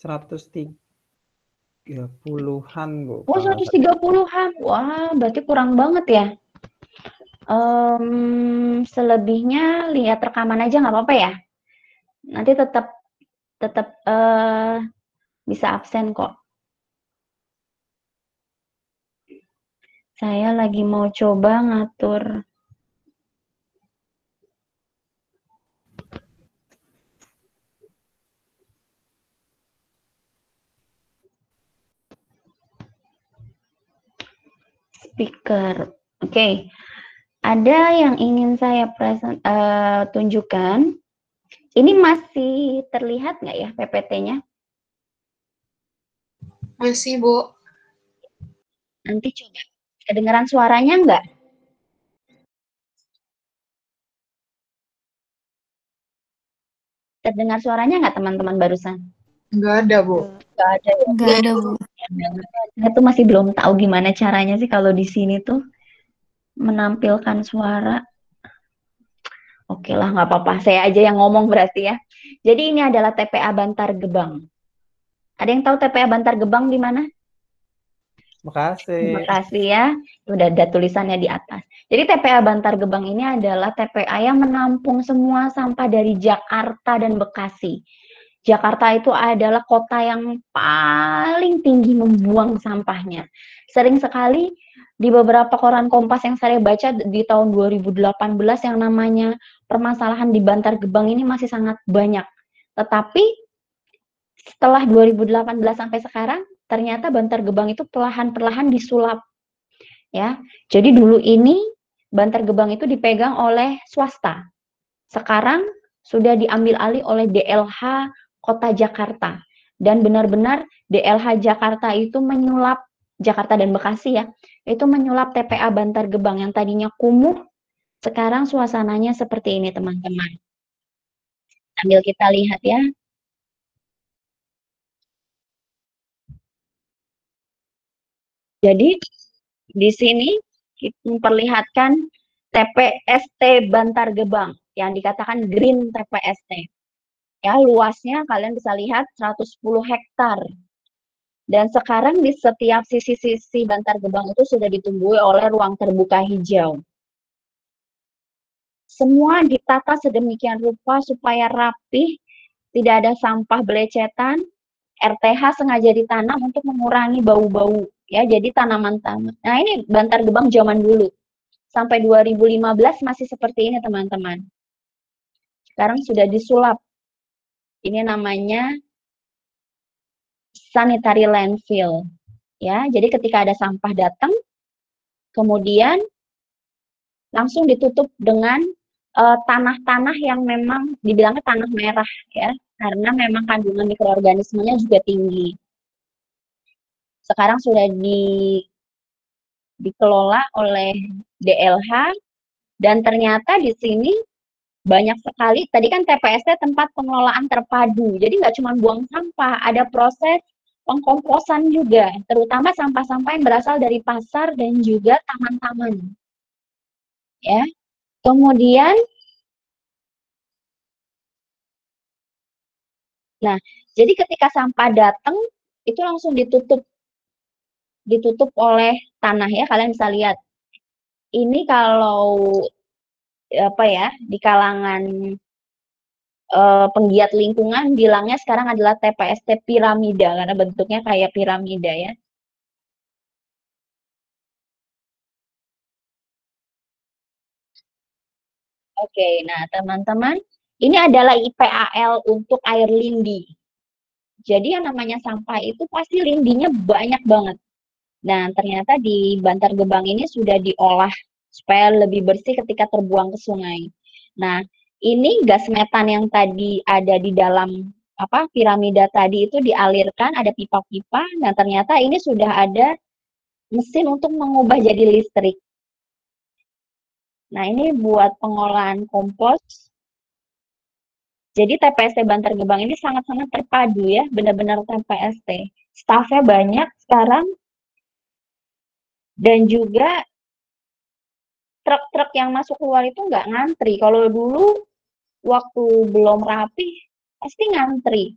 Speaker 2: 130-an, Bu. Oh, 130-an.
Speaker 1: Wah, berarti kurang banget ya. Um, selebihnya lihat rekaman aja nggak apa-apa ya. Nanti tetap tetap uh, eh, bisa absen kok. Saya lagi mau coba ngatur speaker. Oke, okay. ada yang ingin saya present, uh, tunjukkan. Ini masih terlihat nggak ya PPT-nya? Masih, Bu. Nanti coba. Kedengaran suaranya nggak? Terdengar suaranya nggak teman-teman barusan? Nggak ada, Bu. Nggak ada, ya? ada, Bu saya tuh masih belum tahu gimana caranya sih kalau di sini tuh menampilkan suara. Oke lah, nggak apa-apa. Saya aja yang ngomong berarti ya. Jadi ini adalah TPA Bantar Gebang. Ada yang tahu TPA Bantar Gebang di mana? Makasih. Makasih ya. Udah ada tulisannya di atas. Jadi TPA Bantar Gebang ini adalah TPA yang menampung semua sampah dari Jakarta dan Bekasi Jakarta itu adalah kota yang paling tinggi membuang sampahnya. Sering sekali di beberapa koran Kompas yang saya baca di tahun 2018 yang namanya permasalahan di Bantar Gebang ini masih sangat banyak. Tetapi setelah 2018 sampai sekarang ternyata Bantar Gebang itu perlahan-perlahan disulap. Ya. Jadi dulu ini Bantar Gebang itu dipegang oleh swasta. Sekarang sudah diambil alih oleh DLH kota Jakarta dan benar-benar DLH Jakarta itu menyulap Jakarta dan Bekasi ya, itu menyulap TPA Bantar Gebang yang tadinya kumuh, sekarang suasananya seperti ini teman-teman. Sambil kita lihat ya. Jadi di sini kita memperlihatkan TPST Bantar Gebang yang dikatakan Green TPST. Ya, luasnya kalian bisa lihat 110 hektar. Dan sekarang di setiap sisi-sisi Bantar Gebang itu sudah ditumbuhi oleh ruang terbuka hijau. Semua ditata sedemikian rupa supaya rapih, tidak ada sampah belecetan. RTH sengaja ditanam untuk mengurangi bau-bau ya jadi tanaman-tanaman. Nah, ini Bantar Gebang zaman dulu. Sampai 2015 masih seperti ini, teman-teman. Sekarang sudah disulap ini namanya sanitary landfill. Ya, jadi ketika ada sampah datang, kemudian langsung ditutup dengan eh, tanah-tanah uh, yang memang dibilangnya tanah merah ya, karena memang kandungan mikroorganismenya juga tinggi. Sekarang sudah di dikelola oleh DLH dan ternyata di sini banyak sekali. Tadi kan TPS-nya tempat pengelolaan terpadu. Jadi nggak cuma buang sampah, ada proses pengkomposan juga, terutama sampah-sampah yang berasal dari pasar dan juga taman-taman. Ya. Kemudian Nah, jadi ketika sampah datang itu langsung ditutup ditutup oleh tanah ya, kalian bisa lihat. Ini kalau apa ya di kalangan uh, penggiat lingkungan bilangnya sekarang adalah TPST piramida karena bentuknya kayak piramida ya. Oke, nah teman-teman, ini adalah IPAL untuk air lindi. Jadi yang namanya sampah itu pasti lindinya banyak banget. Nah, ternyata di Bantar Gebang ini sudah diolah supaya lebih bersih ketika terbuang ke sungai. Nah, ini gas metan yang tadi ada di dalam apa piramida tadi itu dialirkan ada pipa-pipa nah ternyata ini sudah ada mesin untuk mengubah jadi listrik. Nah, ini buat pengolahan kompos. Jadi TPST Bantar Gebang ini sangat-sangat terpadu ya, benar-benar TPST. Staffnya banyak sekarang dan juga truk-truk yang masuk keluar itu nggak ngantri. Kalau dulu waktu belum rapi pasti ngantri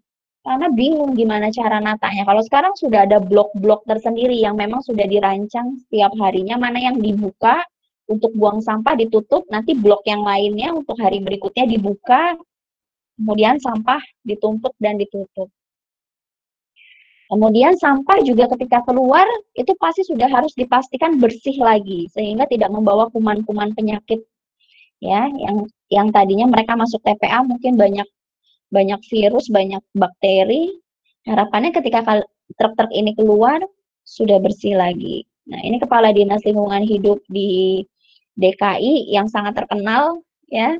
Speaker 1: karena bingung gimana cara natanya. Kalau sekarang sudah ada blok-blok tersendiri yang memang sudah dirancang setiap harinya mana yang dibuka untuk buang sampah ditutup, nanti blok yang lainnya untuk hari berikutnya dibuka, kemudian sampah ditumpuk dan ditutup. Kemudian sampah juga ketika keluar itu pasti sudah harus dipastikan bersih lagi sehingga tidak membawa kuman-kuman penyakit ya yang yang tadinya mereka masuk TPA mungkin banyak banyak virus, banyak bakteri. Harapannya ketika truk-truk ini keluar sudah bersih lagi. Nah, ini kepala Dinas Lingkungan Hidup di DKI yang sangat terkenal ya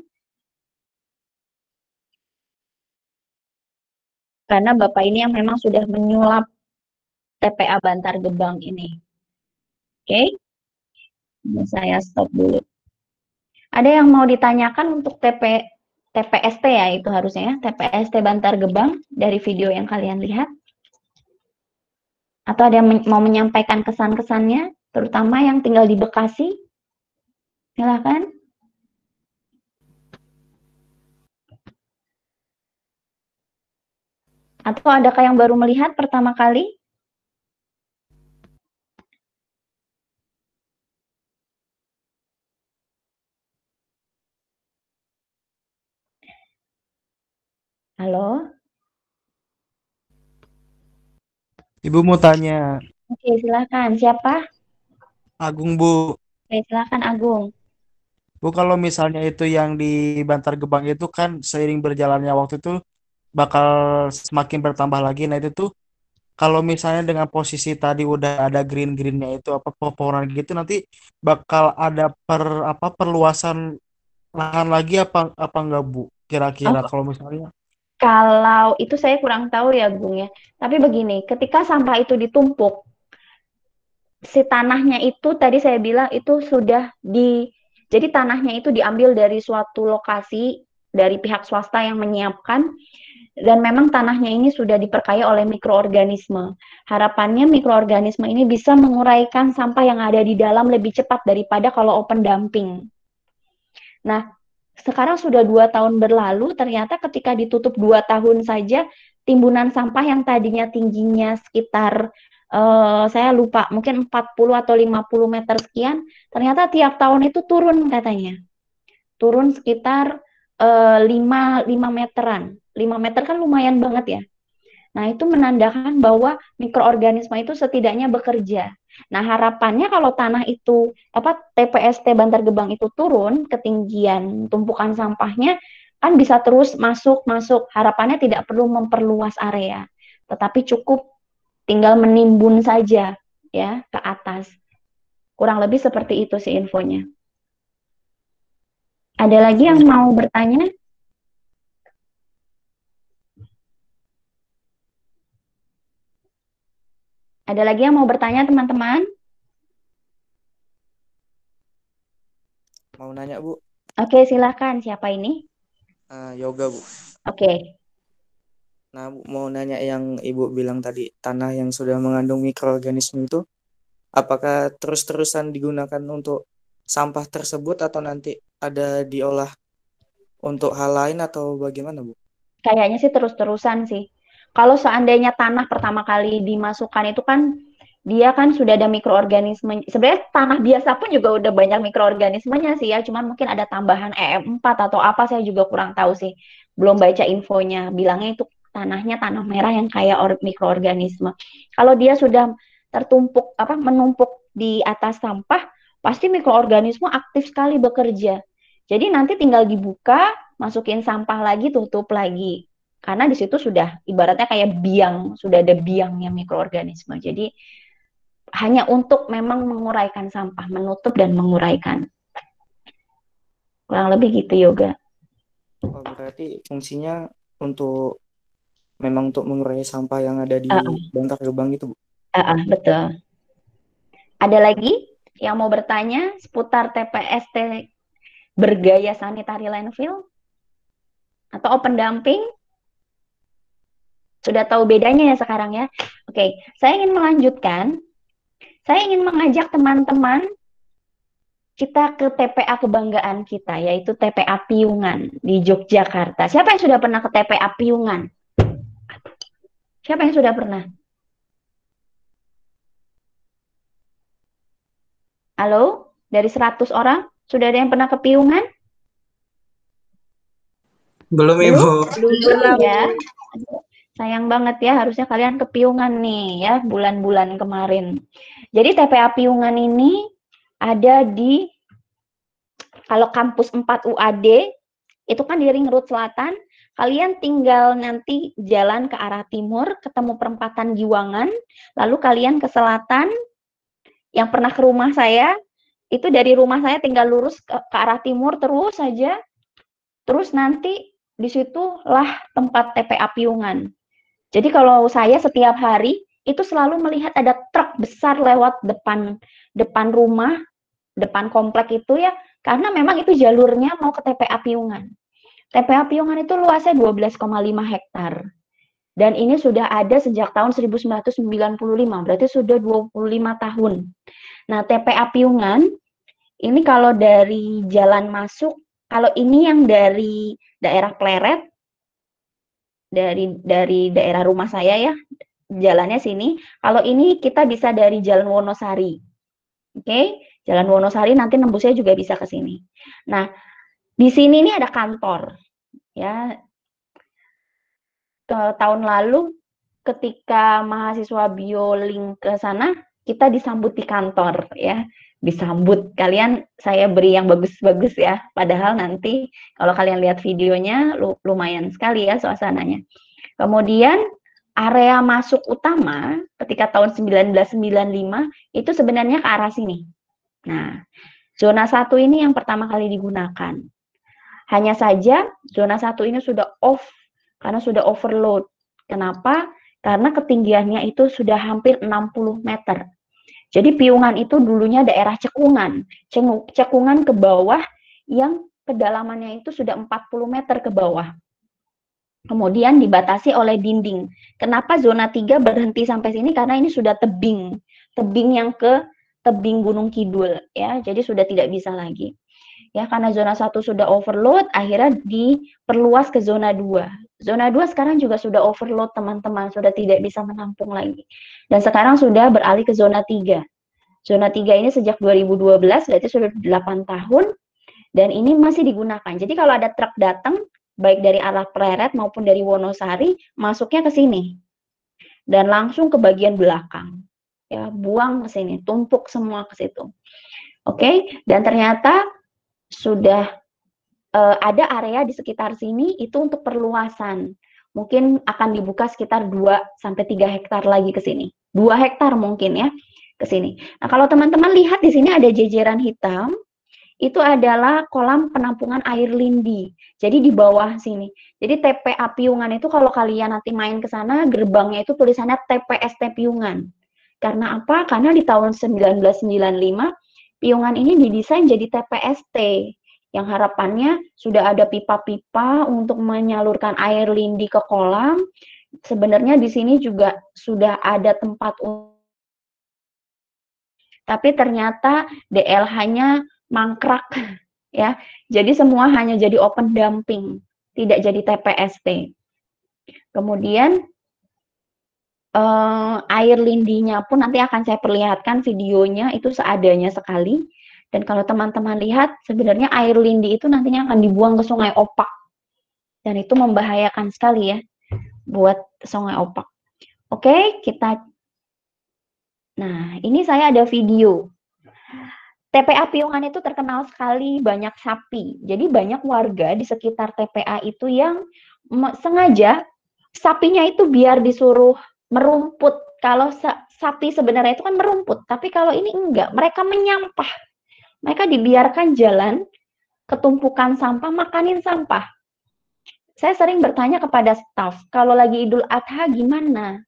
Speaker 1: karena Bapak ini yang memang sudah menyulap TPA Bantar Gebang ini. Oke, okay? saya stop dulu. Ada yang mau ditanyakan untuk TP, TPST ya itu harusnya ya, TPST Bantar Gebang dari video yang kalian lihat? Atau ada yang mau menyampaikan kesan-kesannya, terutama yang tinggal di Bekasi? Silahkan. Atau adakah yang baru melihat pertama kali? Halo?
Speaker 2: Ibu mau tanya.
Speaker 1: Oke, silakan. Siapa? Agung, Bu. Oke, silakan Agung.
Speaker 2: Bu, kalau misalnya itu yang di Bantar Gebang itu kan seiring berjalannya waktu itu bakal semakin bertambah lagi. Nah itu tuh kalau misalnya dengan posisi tadi udah ada green greennya itu apa pepohonan gitu nanti bakal ada per apa perluasan lahan lagi apa apa enggak bu kira-kira oh. kalau misalnya
Speaker 1: kalau itu saya kurang tahu ya bung ya tapi begini ketika sampah itu ditumpuk si tanahnya itu tadi saya bilang itu sudah di jadi tanahnya itu diambil dari suatu lokasi dari pihak swasta yang menyiapkan dan memang tanahnya ini sudah diperkaya oleh mikroorganisme. Harapannya mikroorganisme ini bisa menguraikan sampah yang ada di dalam lebih cepat daripada kalau open dumping. Nah, sekarang sudah dua tahun berlalu, ternyata ketika ditutup dua tahun saja, timbunan sampah yang tadinya tingginya sekitar Uh, saya lupa mungkin 40 atau 50 meter sekian ternyata tiap tahun itu turun katanya turun sekitar 5, eh, 5 meteran. 5 meter kan lumayan banget ya. Nah, itu menandakan bahwa mikroorganisme itu setidaknya bekerja. Nah, harapannya kalau tanah itu apa TPST Bantar Gebang itu turun ketinggian tumpukan sampahnya kan bisa terus masuk-masuk. Harapannya tidak perlu memperluas area, tetapi cukup tinggal menimbun saja ya ke atas. Kurang lebih seperti itu sih infonya. Ada lagi yang mau bertanya? Ada lagi yang mau bertanya teman-teman?
Speaker 2: Mau nanya Bu.
Speaker 1: Oke silakan. siapa ini?
Speaker 2: Uh, yoga Bu. Oke. Nah Bu mau nanya yang Ibu bilang tadi, tanah yang sudah mengandung mikroorganisme itu, apakah terus-terusan digunakan untuk sampah tersebut atau nanti ada diolah untuk hal lain atau bagaimana Bu?
Speaker 1: Kayaknya sih terus-terusan sih. Kalau seandainya tanah pertama kali dimasukkan itu kan dia kan sudah ada mikroorganisme. Sebenarnya tanah biasa pun juga udah banyak mikroorganismenya sih ya, cuman mungkin ada tambahan e EM4 atau apa saya juga kurang tahu sih. Belum baca infonya. Bilangnya itu tanahnya tanah merah yang kayak mikroorganisme. Kalau dia sudah tertumpuk apa menumpuk di atas sampah, pasti mikroorganisme aktif sekali bekerja. Jadi nanti tinggal dibuka, masukin sampah lagi, tutup lagi. Karena di situ sudah ibaratnya kayak biang, sudah ada biangnya mikroorganisme. Jadi hanya untuk memang menguraikan sampah, menutup dan menguraikan. Kurang lebih gitu yoga.
Speaker 2: Oh, berarti fungsinya untuk memang untuk mengurai sampah yang ada di uh -uh. bantar lubang itu, Bu.
Speaker 1: Uh -uh, betul. Ada lagi yang mau bertanya seputar TPST bergaya sanitary landfill atau open dumping sudah tahu bedanya ya sekarang ya. Oke, saya ingin melanjutkan. Saya ingin mengajak teman-teman kita ke TPA kebanggaan kita yaitu TPA Piungan di Yogyakarta. Siapa yang sudah pernah ke TPA Piungan? Siapa yang sudah pernah? Halo, dari 100 orang? Sudah ada yang pernah kepiungan?
Speaker 2: Belum, Ibu. Belum, belum ya.
Speaker 1: Sayang banget ya, harusnya kalian kepiungan nih ya bulan-bulan kemarin. Jadi TPA Piungan ini ada di kalau kampus 4 UAD itu kan di Ring Road Selatan, kalian tinggal nanti jalan ke arah timur, ketemu perempatan Giwangan, lalu kalian ke selatan. Yang pernah ke rumah saya, itu dari rumah saya tinggal lurus ke, ke arah timur terus saja. Terus nanti di lah tempat TPA Piungan. Jadi kalau saya setiap hari itu selalu melihat ada truk besar lewat depan depan rumah, depan komplek itu ya, karena memang itu jalurnya mau ke TPA Piungan. TPA Piungan itu luasnya 12,5 hektar. Dan ini sudah ada sejak tahun 1995, berarti sudah 25 tahun. Nah, TPA Piungan ini kalau dari jalan masuk, kalau ini yang dari daerah Pleret, dari dari daerah rumah saya ya, jalannya sini. Kalau ini kita bisa dari Jalan Wonosari. Oke, okay? Jalan Wonosari nanti nembusnya juga bisa ke sini. Nah, di sini ini ada kantor. Ya. Tahun lalu ketika mahasiswa bioling ke sana, kita disambut di kantor ya disambut kalian saya beri yang bagus-bagus ya padahal nanti kalau kalian lihat videonya lumayan sekali ya suasananya kemudian area masuk utama ketika tahun 1995 itu sebenarnya ke arah sini nah zona satu ini yang pertama kali digunakan hanya saja zona satu ini sudah off karena sudah overload kenapa karena ketinggiannya itu sudah hampir 60 meter jadi piungan itu dulunya daerah cekungan, cekungan ke bawah yang kedalamannya itu sudah 40 meter ke bawah. Kemudian dibatasi oleh dinding. Kenapa zona 3 berhenti sampai sini? Karena ini sudah tebing, tebing yang ke tebing Gunung Kidul ya. Jadi sudah tidak bisa lagi. Ya, karena zona 1 sudah overload, akhirnya diperluas ke zona 2. Zona 2 sekarang juga sudah overload teman-teman, sudah tidak bisa menampung lagi. Dan sekarang sudah beralih ke zona 3. Zona 3 ini sejak 2012, berarti sudah 8 tahun, dan ini masih digunakan. Jadi kalau ada truk datang, baik dari arah Pleret maupun dari Wonosari, masuknya ke sini. Dan langsung ke bagian belakang. Ya, buang ke sini, tumpuk semua ke situ. Oke, okay? dan ternyata sudah uh, ada area di sekitar sini itu untuk perluasan. Mungkin akan dibuka sekitar 2 sampai 3 hektar lagi ke sini. 2 hektar mungkin ya ke sini. Nah, kalau teman-teman lihat di sini ada jejeran hitam, itu adalah kolam penampungan air lindi. Jadi di bawah sini. Jadi TPA Piungan itu kalau kalian nanti main ke sana, gerbangnya itu tulisannya TPST Piungan. Karena apa? Karena di tahun 1995 Piungan ini didesain jadi TPST yang harapannya sudah ada pipa-pipa untuk menyalurkan air lindi ke kolam. Sebenarnya di sini juga sudah ada tempat tapi ternyata DLH-nya mangkrak *laughs* ya. Jadi semua hanya jadi open dumping, tidak jadi TPST. Kemudian eh, air lindinya pun nanti akan saya perlihatkan videonya itu seadanya sekali dan kalau teman-teman lihat, sebenarnya air lindi itu nantinya akan dibuang ke sungai opak. Dan itu membahayakan sekali ya, buat sungai opak. Oke, kita... Nah, ini saya ada video. TPA Piungan itu terkenal sekali banyak sapi. Jadi banyak warga di sekitar TPA itu yang sengaja sapinya itu biar disuruh merumput. Kalau sapi sebenarnya itu kan merumput, tapi kalau ini enggak, mereka menyampah mereka dibiarkan jalan ketumpukan sampah, makanin sampah. Saya sering bertanya kepada staf, kalau lagi Idul Adha gimana?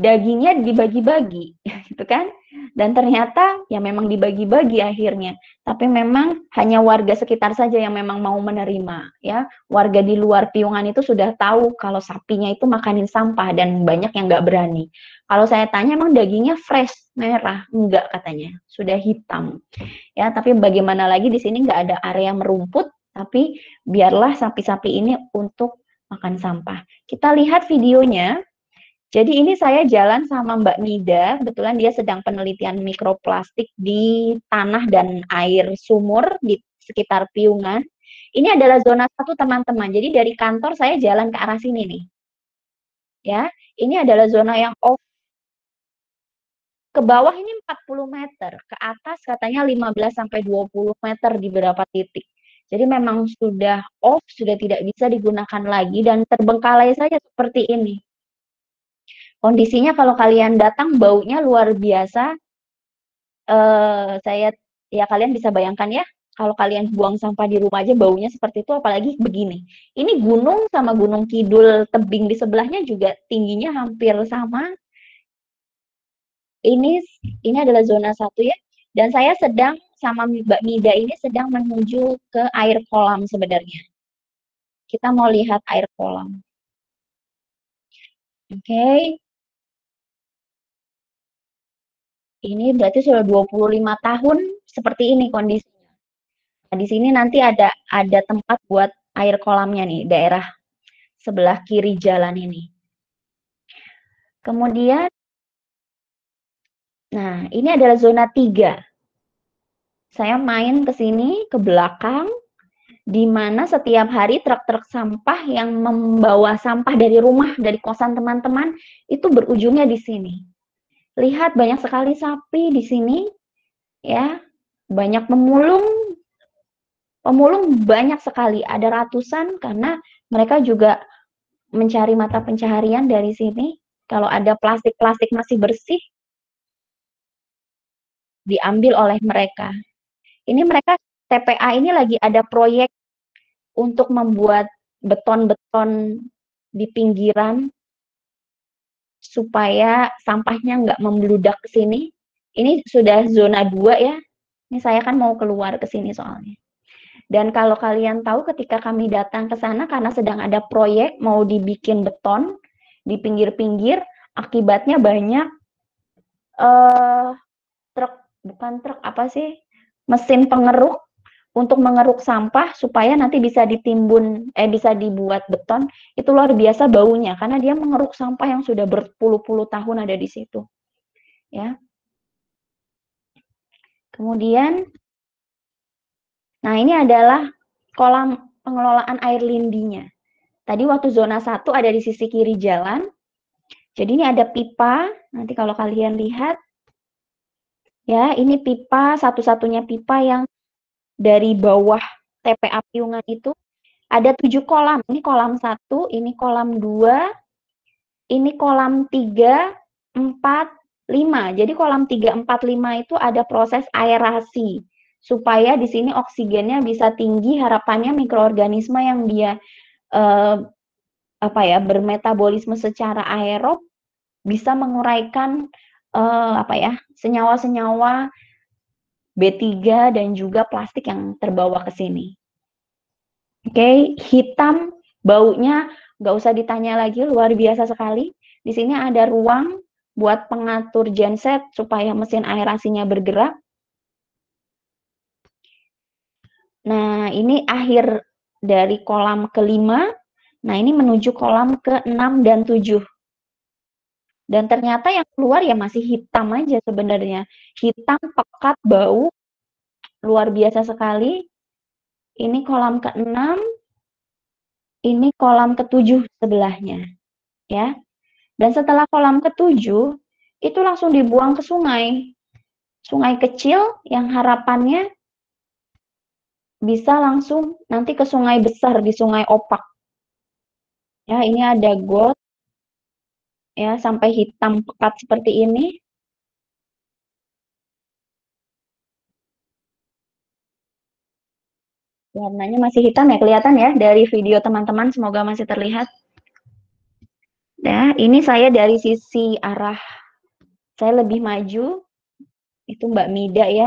Speaker 1: dagingnya dibagi-bagi *laughs* gitu kan dan ternyata ya memang dibagi-bagi akhirnya tapi memang hanya warga sekitar saja yang memang mau menerima ya warga di luar piungan itu sudah tahu kalau sapinya itu makanin sampah dan banyak yang nggak berani kalau saya tanya emang dagingnya fresh merah enggak katanya sudah hitam ya tapi bagaimana lagi di sini nggak ada area merumput tapi biarlah sapi-sapi ini untuk makan sampah kita lihat videonya jadi ini saya jalan sama Mbak Nida, kebetulan dia sedang penelitian mikroplastik di tanah dan air sumur di sekitar Piungan. Ini adalah zona satu teman-teman. Jadi dari kantor saya jalan ke arah sini nih. Ya, ini adalah zona yang off. Ke bawah ini 40 meter, ke atas katanya 15 sampai 20 meter di beberapa titik. Jadi memang sudah off, sudah tidak bisa digunakan lagi dan terbengkalai saja seperti ini kondisinya kalau kalian datang baunya luar biasa eh, saya ya kalian bisa bayangkan ya kalau kalian buang sampah di rumah aja baunya seperti itu apalagi begini ini gunung sama gunung kidul tebing di sebelahnya juga tingginya hampir sama ini ini adalah zona satu ya dan saya sedang sama Mbak Mida ini sedang menuju ke air kolam sebenarnya kita mau lihat air kolam oke okay. ini berarti sudah 25 tahun seperti ini kondisinya. Nah, di sini nanti ada ada tempat buat air kolamnya nih, daerah sebelah kiri jalan ini. Kemudian Nah, ini adalah zona 3. Saya main ke sini ke belakang di mana setiap hari truk-truk sampah yang membawa sampah dari rumah, dari kosan teman-teman itu berujungnya di sini lihat banyak sekali sapi di sini ya banyak pemulung pemulung banyak sekali ada ratusan karena mereka juga mencari mata pencaharian dari sini kalau ada plastik-plastik masih bersih diambil oleh mereka ini mereka TPA ini lagi ada proyek untuk membuat beton-beton di pinggiran supaya sampahnya nggak membludak ke sini. Ini sudah zona 2 ya. Ini saya kan mau keluar ke sini soalnya. Dan kalau kalian tahu ketika kami datang ke sana karena sedang ada proyek mau dibikin beton di pinggir-pinggir, akibatnya banyak eh uh, truk bukan truk apa sih? mesin pengeruk untuk mengeruk sampah supaya nanti bisa ditimbun eh bisa dibuat beton itu luar biasa baunya karena dia mengeruk sampah yang sudah berpuluh-puluh tahun ada di situ ya kemudian nah ini adalah kolam pengelolaan air lindinya tadi waktu zona satu ada di sisi kiri jalan jadi ini ada pipa nanti kalau kalian lihat ya ini pipa satu-satunya pipa yang dari bawah TPA Piungan itu ada tujuh kolam. Ini kolam satu, ini kolam dua, ini kolam tiga, empat, lima. Jadi kolam tiga, empat, lima itu ada proses aerasi supaya di sini oksigennya bisa tinggi. Harapannya mikroorganisme yang dia eh, apa ya bermetabolisme secara aerob bisa menguraikan eh, apa ya senyawa-senyawa B3 dan juga plastik yang terbawa ke sini. Oke, okay, hitam baunya nggak usah ditanya lagi, luar biasa sekali. Di sini ada ruang buat pengatur genset supaya mesin aerasinya bergerak. Nah, ini akhir dari kolam kelima. Nah, ini menuju kolam ke-6 dan 7 dan ternyata yang keluar ya masih hitam aja sebenarnya hitam pekat bau luar biasa sekali ini kolam keenam ini kolam ketujuh sebelahnya ya dan setelah kolam ketujuh itu langsung dibuang ke sungai sungai kecil yang harapannya bisa langsung nanti ke sungai besar di sungai opak ya ini ada got ya sampai hitam pekat seperti ini. Warnanya masih hitam ya, kelihatan ya dari video teman-teman, semoga masih terlihat. Nah, ini saya dari sisi arah, saya lebih maju, itu Mbak Mida ya.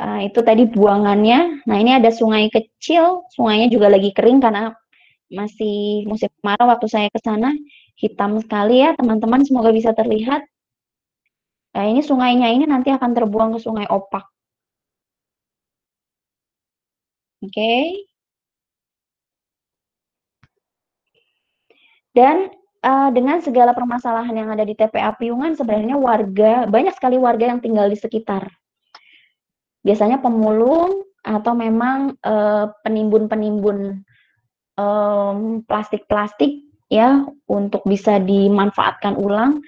Speaker 1: Nah, itu tadi buangannya, nah ini ada sungai kecil, sungainya juga lagi kering karena masih musim kemarau waktu saya ke sana hitam sekali ya teman-teman semoga bisa terlihat nah, ini sungainya ini nanti akan terbuang ke sungai opak oke okay. dan uh, dengan segala permasalahan yang ada di TPA Piungan sebenarnya warga banyak sekali warga yang tinggal di sekitar biasanya pemulung atau memang eh, penimbun-penimbun uh, plastik-plastik ya untuk bisa dimanfaatkan ulang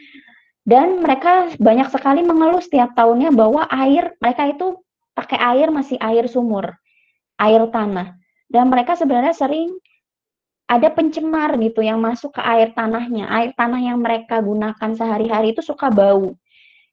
Speaker 1: dan mereka banyak sekali mengeluh setiap tahunnya bahwa air mereka itu pakai air masih air sumur, air tanah dan mereka sebenarnya sering ada pencemar gitu yang masuk ke air tanahnya. Air tanah yang mereka gunakan sehari-hari itu suka bau.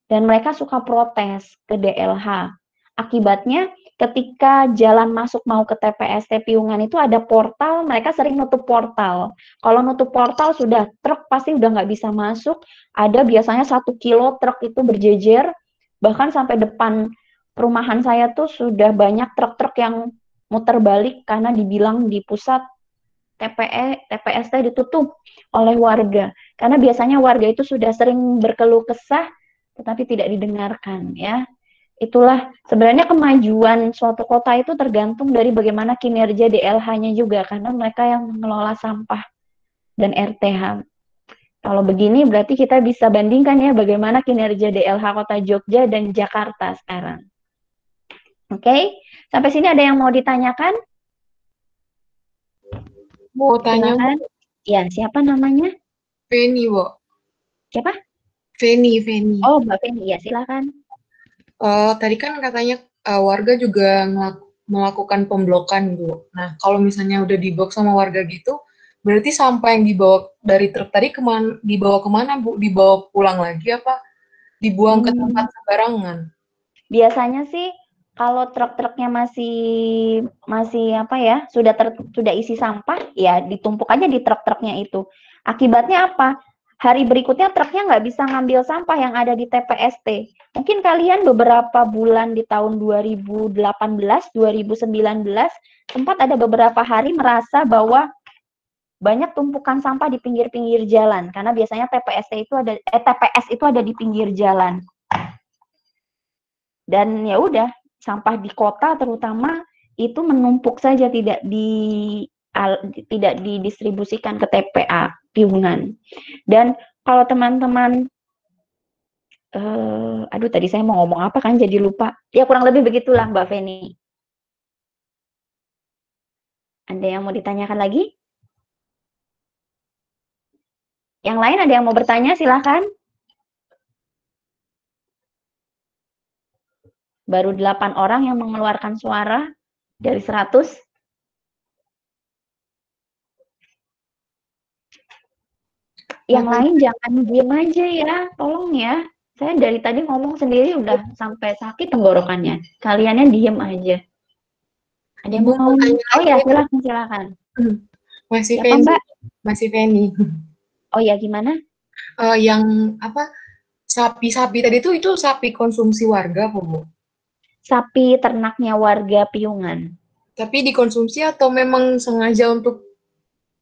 Speaker 1: Dan mereka suka protes ke DLH. Akibatnya ketika jalan masuk mau ke TPST Piungan itu ada portal, mereka sering nutup portal. Kalau nutup portal sudah truk pasti udah nggak bisa masuk. Ada biasanya satu kilo truk itu berjejer, bahkan sampai depan perumahan saya tuh sudah banyak truk-truk yang muter balik karena dibilang di pusat TPE, TPST ditutup oleh warga. Karena biasanya warga itu sudah sering berkeluh kesah, tetapi tidak didengarkan ya itulah sebenarnya kemajuan suatu kota itu tergantung dari bagaimana kinerja DLH-nya juga karena mereka yang mengelola sampah dan RTH. Kalau begini berarti kita bisa bandingkan ya bagaimana kinerja DLH Kota Jogja dan Jakarta sekarang. Oke, okay? sampai sini ada yang mau ditanyakan? Mau tanya? Ya, siapa namanya? Feni, Bu. Siapa? Feni, Feni. Oh, Mbak Feni, ya silakan. Uh, tadi kan katanya uh, warga juga melakukan pemblokan Bu.
Speaker 2: Nah, kalau misalnya udah dibok sama warga gitu, berarti sampah yang dibawa dari truk tadi kemana, dibawa kemana Bu? Dibawa pulang lagi apa? Dibuang hmm. ke tempat sembarangan?
Speaker 1: Biasanya sih kalau truk-truknya masih masih apa ya sudah ter, sudah isi sampah ya Ditumpuk aja di truk-truknya itu akibatnya apa hari berikutnya truknya nggak bisa ngambil sampah yang ada di TPST. Mungkin kalian beberapa bulan di tahun 2018, 2019, sempat ada beberapa hari merasa bahwa banyak tumpukan sampah di pinggir-pinggir jalan karena biasanya TPST itu ada eh, TPS itu ada di pinggir jalan. Dan ya udah, sampah di kota terutama itu menumpuk saja tidak di al, tidak didistribusikan ke TPA Piungan. Dan kalau teman-teman uh, aduh tadi saya mau ngomong apa kan jadi lupa. Ya kurang lebih begitulah Mbak Feni. Ada yang mau ditanyakan lagi? Yang lain ada yang mau bertanya silahkan. Baru 8 orang yang mengeluarkan suara dari 100. yang lain jangan diem aja ya, tolong ya. Saya dari tadi ngomong sendiri udah iya. sampai sakit tenggorokannya. Kaliannya diem aja. Ada yang mau? Oh iya, ya, silakan silakan. Hmm. Masih Siapa, Feni. Masih Feni. Oh ya, gimana? Uh, yang apa? Sapi-sapi tadi itu itu sapi konsumsi warga, Bu. Sapi ternaknya warga Piungan. Tapi dikonsumsi atau memang sengaja untuk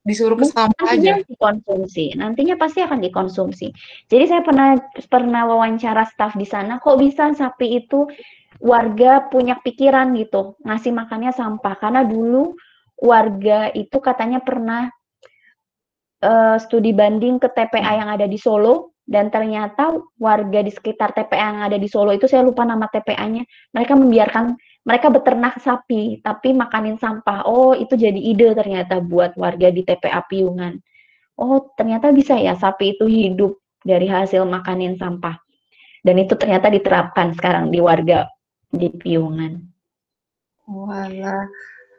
Speaker 1: disuruh ke sampah aja dikonsumsi nantinya pasti akan dikonsumsi jadi saya pernah pernah wawancara staff di sana kok bisa sapi itu warga punya pikiran gitu ngasih makannya sampah karena dulu warga itu katanya pernah uh, studi banding ke TPA yang ada di Solo dan ternyata warga di sekitar TPA yang ada di Solo itu saya lupa nama TPA-nya mereka membiarkan mereka beternak sapi tapi makanin sampah. Oh, itu jadi ide ternyata buat warga di TPA Piungan. Oh, ternyata bisa ya sapi itu hidup dari hasil makanin sampah. Dan itu ternyata diterapkan sekarang di warga di Piungan. Walah,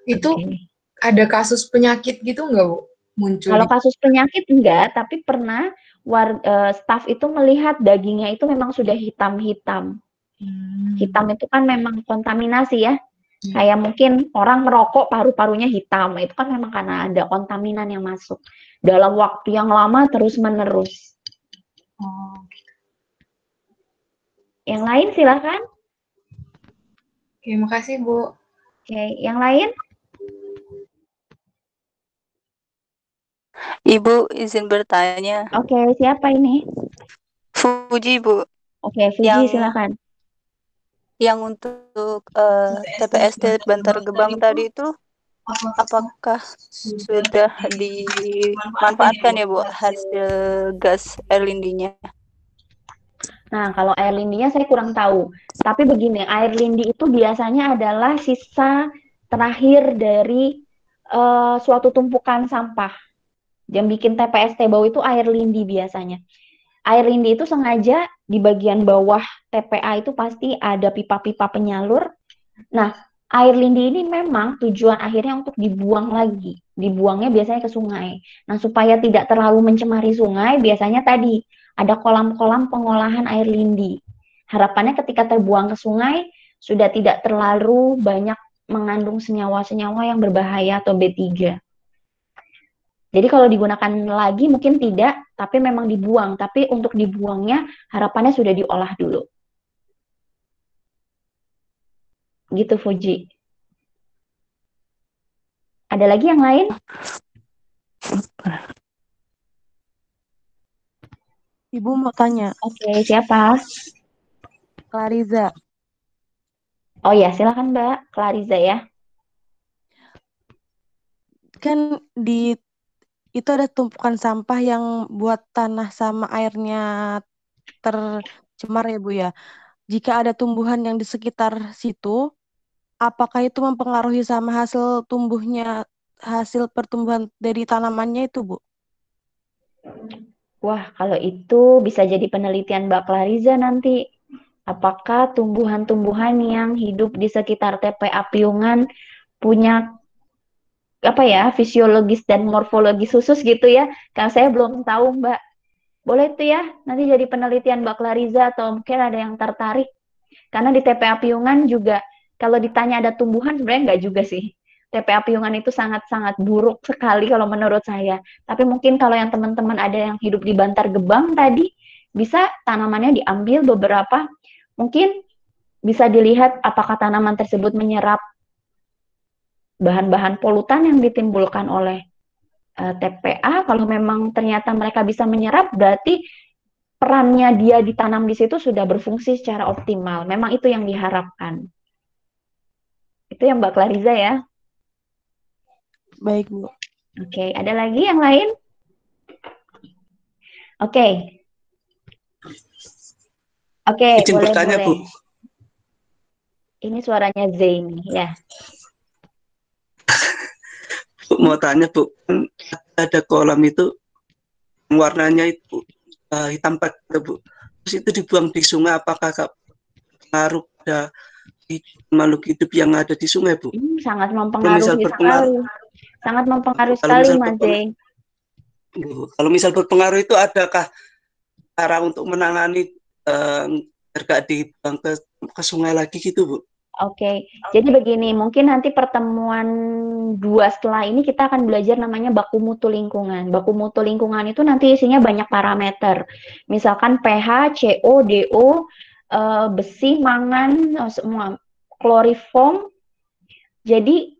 Speaker 1: itu okay. ada kasus penyakit gitu nggak, Bu? Muncul. Kalau kasus penyakit enggak, tapi pernah warga, eh, staff itu melihat dagingnya itu memang sudah hitam-hitam Hmm. Hitam itu kan memang kontaminasi ya. Hmm. Kayak mungkin orang merokok paru-parunya hitam, itu kan memang karena ada kontaminan yang masuk dalam waktu yang lama terus menerus. Oh. Yang lain silakan. Terima kasih Bu. Oke, yang lain? Ibu izin bertanya. Oke, siapa ini? Fuji Bu. Oke, Fuji yang... silakan yang untuk uh, eh, TPS Bantar Gebang tadi itu apakah sudah dimanfaatkan ya Bu hasil gas air lindinya? Nah, kalau air lindinya saya kurang tahu. Tapi begini, air lindi itu biasanya adalah sisa terakhir dari uh, suatu tumpukan sampah. Yang bikin TPS Tebau itu air lindi biasanya air lindi itu sengaja di bagian bawah TPA itu pasti ada pipa-pipa penyalur. Nah, air lindi ini memang tujuan akhirnya untuk dibuang lagi. Dibuangnya biasanya ke sungai. Nah, supaya tidak terlalu mencemari sungai, biasanya tadi ada kolam-kolam pengolahan air lindi. Harapannya ketika terbuang ke sungai, sudah tidak terlalu banyak mengandung senyawa-senyawa yang berbahaya atau B3. Jadi kalau digunakan lagi mungkin tidak, tapi memang dibuang. Tapi untuk dibuangnya harapannya sudah diolah dulu. Gitu Fuji. Ada lagi yang lain? Ibu mau tanya. Oke, okay, siapa? Clariza. Oh ya, silakan Mbak Clariza ya. Kan di itu ada tumpukan sampah yang buat tanah sama airnya tercemar ya Bu ya. Jika ada tumbuhan yang di sekitar situ, apakah itu mempengaruhi sama hasil tumbuhnya hasil pertumbuhan dari tanamannya itu Bu? Wah, kalau itu bisa jadi penelitian Mbak Clariza nanti. Apakah tumbuhan-tumbuhan yang hidup di sekitar TPA Piungan punya apa ya fisiologis dan morfologi khusus gitu ya karena saya belum tahu mbak boleh tuh ya nanti jadi penelitian mbak Clariza atau mungkin ada yang tertarik karena di TPA Piungan juga kalau ditanya ada tumbuhan sebenarnya nggak juga sih TPA Piungan itu sangat-sangat buruk sekali kalau menurut saya tapi mungkin kalau yang teman-teman ada yang hidup di Bantar Gebang tadi bisa tanamannya diambil beberapa mungkin bisa dilihat apakah tanaman tersebut menyerap bahan-bahan polutan yang ditimbulkan oleh uh, eh, TPA kalau memang ternyata mereka bisa menyerap berarti perannya dia ditanam di situ sudah berfungsi secara optimal. Memang itu yang diharapkan. Itu yang Mbak Clariza ya. Baik, Bu. Oke, okay. ada lagi yang lain? Oke. Okay. Oke, okay, boleh, bertanya, boleh. Bu. Ini suaranya Zaini, ya
Speaker 2: bu mau tanya bu kan ada kolam itu warnanya itu uh, hitam pekat bu terus itu dibuang di sungai apakah kak pengaruh pada makhluk hidup yang ada di sungai bu
Speaker 1: hmm, sangat mempengaruhi misal sangat mempengaruhi sekali mas
Speaker 2: bu, kalau misal berpengaruh itu adakah cara untuk menangani uh, di dibuang ke, ke sungai lagi gitu bu
Speaker 1: Oke, okay. jadi begini, mungkin nanti pertemuan dua setelah ini kita akan belajar namanya baku mutu lingkungan. Baku mutu lingkungan itu nanti isinya banyak parameter, misalkan pH, CO, DO, uh, eh, besi, mangan, uh, semua kloriform. Jadi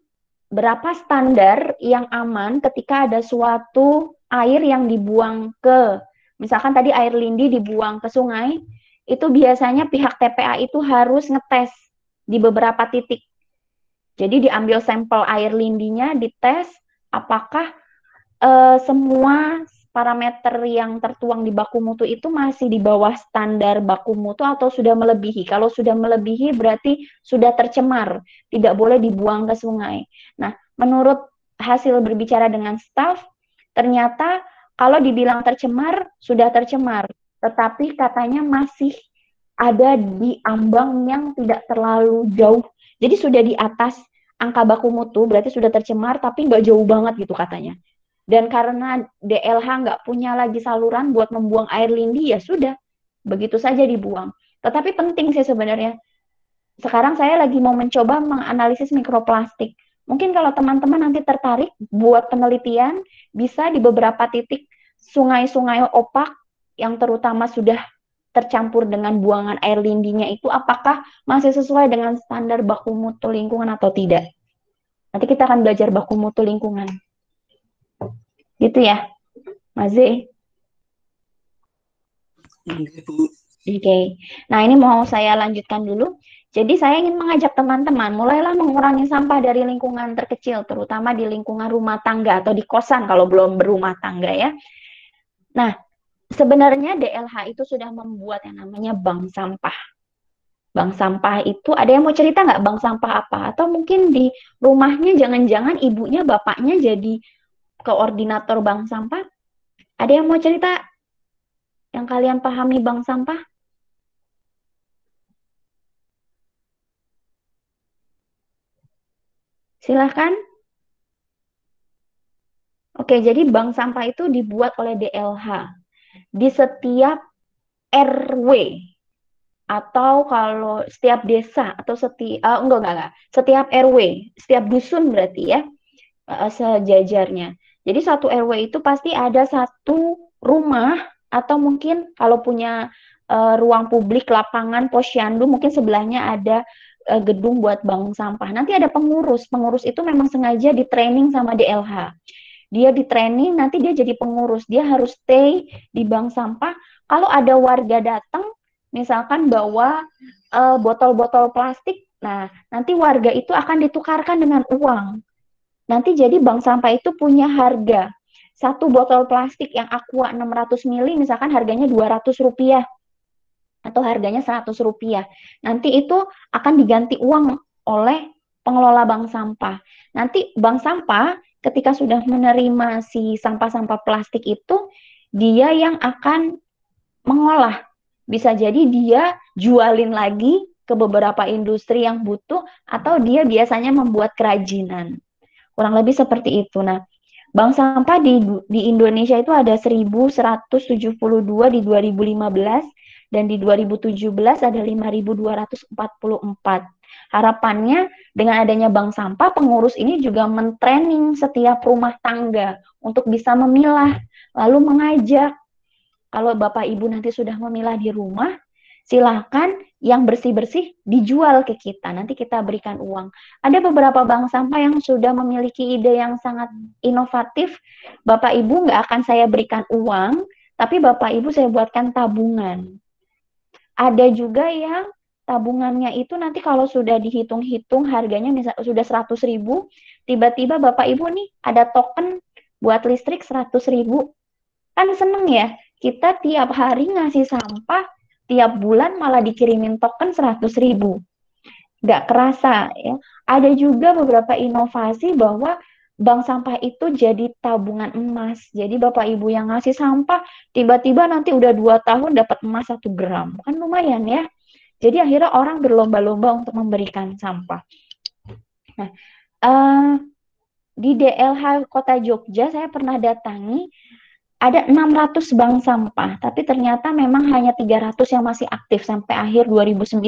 Speaker 1: berapa standar yang aman ketika ada suatu air yang dibuang ke, misalkan tadi air lindi dibuang ke sungai, itu biasanya pihak TPA itu harus ngetes di beberapa titik. Jadi diambil sampel air lindinya, dites apakah e, semua parameter yang tertuang di baku mutu itu masih di bawah standar baku mutu atau sudah melebihi. Kalau sudah melebihi berarti sudah tercemar, tidak boleh dibuang ke sungai. Nah, menurut hasil berbicara dengan staff, ternyata kalau dibilang tercemar, sudah tercemar. Tetapi katanya masih ada di ambang yang tidak terlalu jauh. Jadi sudah di atas angka baku mutu, berarti sudah tercemar, tapi nggak jauh banget gitu katanya. Dan karena DLH nggak punya lagi saluran buat membuang air lindi, ya sudah, begitu saja dibuang. Tetapi penting sih sebenarnya. Sekarang saya lagi mau mencoba menganalisis mikroplastik. Mungkin kalau teman-teman nanti tertarik buat penelitian, bisa di beberapa titik sungai-sungai opak yang terutama sudah tercampur dengan buangan air lindinya itu apakah masih sesuai dengan standar baku mutu lingkungan atau tidak. Nanti kita akan belajar baku mutu lingkungan. Gitu ya, Masih. Gitu. Oke. Okay. Nah, ini mau saya lanjutkan dulu. Jadi saya ingin mengajak teman-teman mulailah mengurangi sampah dari lingkungan terkecil, terutama di lingkungan rumah tangga atau di kosan kalau belum berumah tangga ya. Nah, sebenarnya DLH itu sudah membuat yang namanya bank sampah. Bank sampah itu ada yang mau cerita nggak bank sampah apa? Atau mungkin di rumahnya jangan-jangan ibunya bapaknya jadi koordinator bank sampah? Ada yang mau cerita yang kalian pahami bank sampah? Silahkan. Oke, jadi bank sampah itu dibuat oleh DLH, di setiap RW atau kalau setiap desa atau setiap uh, eh, enggak, enggak enggak setiap RW, setiap dusun berarti ya uh, sejajarnya. Jadi satu RW itu pasti ada satu rumah atau mungkin kalau punya uh, ruang publik, lapangan, posyandu, mungkin sebelahnya ada uh, gedung buat bangun sampah. Nanti ada pengurus, pengurus itu memang sengaja di training sama DLH dia di training nanti dia jadi pengurus dia harus stay di bank sampah kalau ada warga datang misalkan bawa botol eh, botol-botol plastik nah nanti warga itu akan ditukarkan dengan uang nanti jadi bank sampah itu punya harga satu botol plastik yang aqua 600 mili, misalkan harganya 200 rupiah atau harganya 100 rupiah nanti itu akan diganti uang oleh pengelola bank sampah nanti bank sampah ketika sudah menerima si sampah-sampah plastik itu, dia yang akan mengolah. Bisa jadi dia jualin lagi ke beberapa industri yang butuh atau dia biasanya membuat kerajinan. Kurang lebih seperti itu. Nah, bank sampah di di Indonesia itu ada 1172 di 2015 dan di 2017 ada 5244. Harapannya dengan adanya bank sampah, pengurus ini juga mentraining setiap rumah tangga untuk bisa memilah, lalu mengajak. Kalau Bapak Ibu nanti sudah memilah di rumah, silahkan yang bersih-bersih dijual ke kita. Nanti kita berikan uang. Ada beberapa bank sampah yang sudah memiliki ide yang sangat inovatif. Bapak Ibu nggak akan saya berikan uang, tapi Bapak Ibu saya buatkan tabungan. Ada juga yang tabungannya itu nanti kalau sudah dihitung-hitung harganya misal sudah 100 ribu, tiba-tiba Bapak Ibu nih ada token buat listrik 100 ribu. Kan seneng ya, kita tiap hari ngasih sampah, tiap bulan malah dikirimin token 100 ribu. Nggak kerasa ya. Ada juga beberapa inovasi bahwa bank sampah itu jadi tabungan emas. Jadi Bapak Ibu yang ngasih sampah, tiba-tiba nanti udah dua tahun dapat emas satu gram. Kan lumayan ya. Jadi akhirnya orang berlomba-lomba untuk memberikan sampah. Nah, uh, di DLH Kota Jogja saya pernah datangi ada 600 bank sampah, tapi ternyata memang hanya 300 yang masih aktif sampai akhir 2019.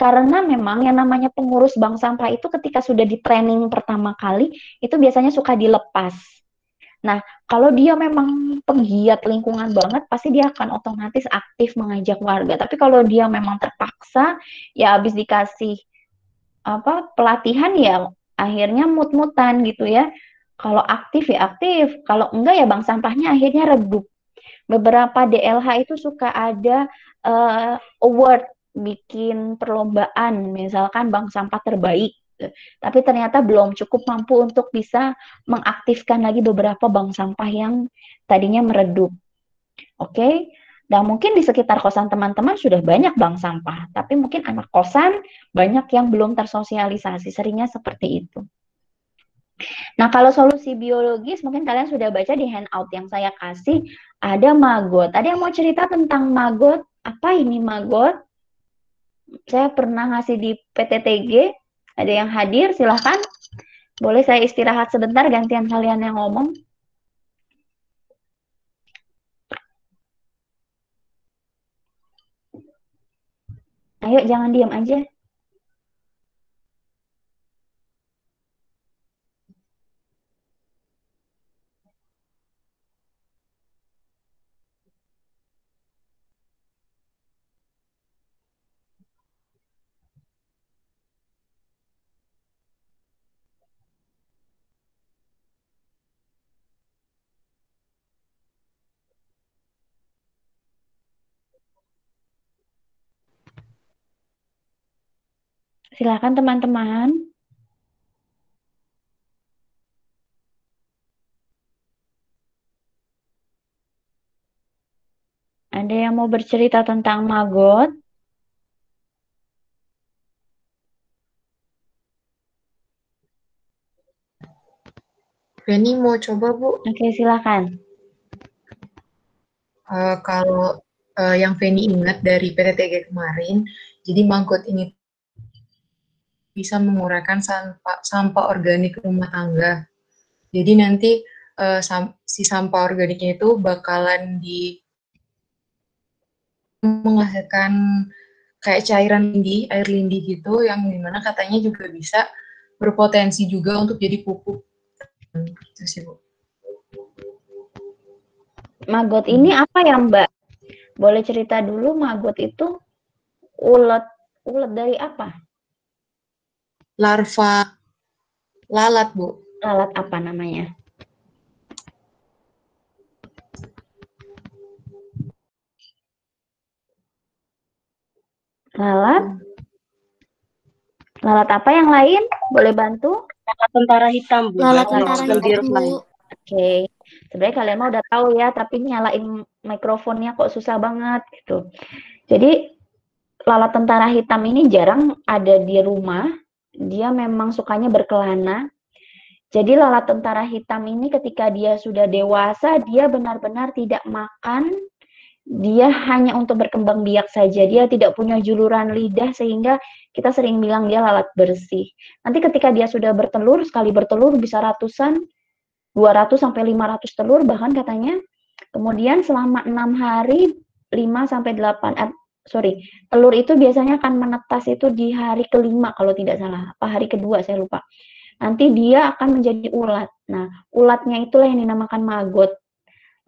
Speaker 1: Karena memang yang namanya pengurus bank sampah itu ketika sudah di training pertama kali, itu biasanya suka dilepas Nah, kalau dia memang penggiat lingkungan banget, pasti dia akan otomatis aktif mengajak warga. Tapi kalau dia memang terpaksa, ya habis dikasih apa pelatihan ya akhirnya mut-mutan gitu ya. Kalau aktif ya aktif, kalau enggak ya bang sampahnya akhirnya redup. Beberapa DLH itu suka ada uh, award bikin perlombaan, misalkan bank sampah terbaik Gitu. tapi ternyata belum cukup mampu untuk bisa mengaktifkan lagi beberapa bank sampah yang tadinya meredup. Oke, okay? Nah, mungkin di sekitar kosan teman-teman sudah banyak bank sampah, tapi mungkin anak kosan banyak yang belum tersosialisasi, seringnya seperti itu. Nah, kalau solusi biologis, mungkin kalian sudah baca di handout yang saya kasih, ada maggot, Ada yang mau cerita tentang maggot, Apa ini maggot? Saya pernah ngasih di PTTG, ada yang hadir, silahkan. Boleh saya istirahat sebentar, gantian kalian yang ngomong. Ayo, jangan diam aja. Silakan teman-teman. Ada yang mau bercerita tentang magot? Reni mau coba, Bu. Oke, silakan. Uh, kalau uh, yang Feni ingat dari PTTG kemarin, jadi mangkut ini
Speaker 2: bisa menguraikan sampah, sampah organik rumah tangga. Jadi nanti uh, sam si sampah organiknya itu bakalan di menghasilkan kayak cairan lindi, air lindi
Speaker 1: gitu yang dimana katanya juga bisa berpotensi juga untuk jadi pupuk. Gitu sih, Bu. Magot ini apa ya, Mbak? Boleh cerita dulu magot itu ulat ulet dari apa? larva lalat, Bu. Lalat apa namanya? Lalat? Lalat apa yang lain? Boleh bantu? Lalat tentara hitam, Bu. Lalat tentara hitam, Bu. Oke. Sebenarnya kalian mah udah tahu ya, tapi nyalain mikrofonnya kok susah banget gitu. Jadi lalat tentara hitam ini jarang ada di rumah dia memang sukanya berkelana. Jadi lalat tentara hitam ini ketika dia sudah dewasa, dia benar-benar tidak makan, dia hanya untuk berkembang biak saja. Dia tidak punya juluran lidah sehingga kita sering bilang dia lalat bersih. Nanti ketika dia sudah bertelur, sekali bertelur bisa ratusan, 200 sampai 500 telur bahkan katanya. Kemudian selama 6 hari 5 sampai 8 sorry, telur itu biasanya akan menetas itu di hari kelima kalau tidak salah, apa hari kedua saya lupa. Nanti dia akan menjadi ulat. Nah, ulatnya itulah yang dinamakan maggot.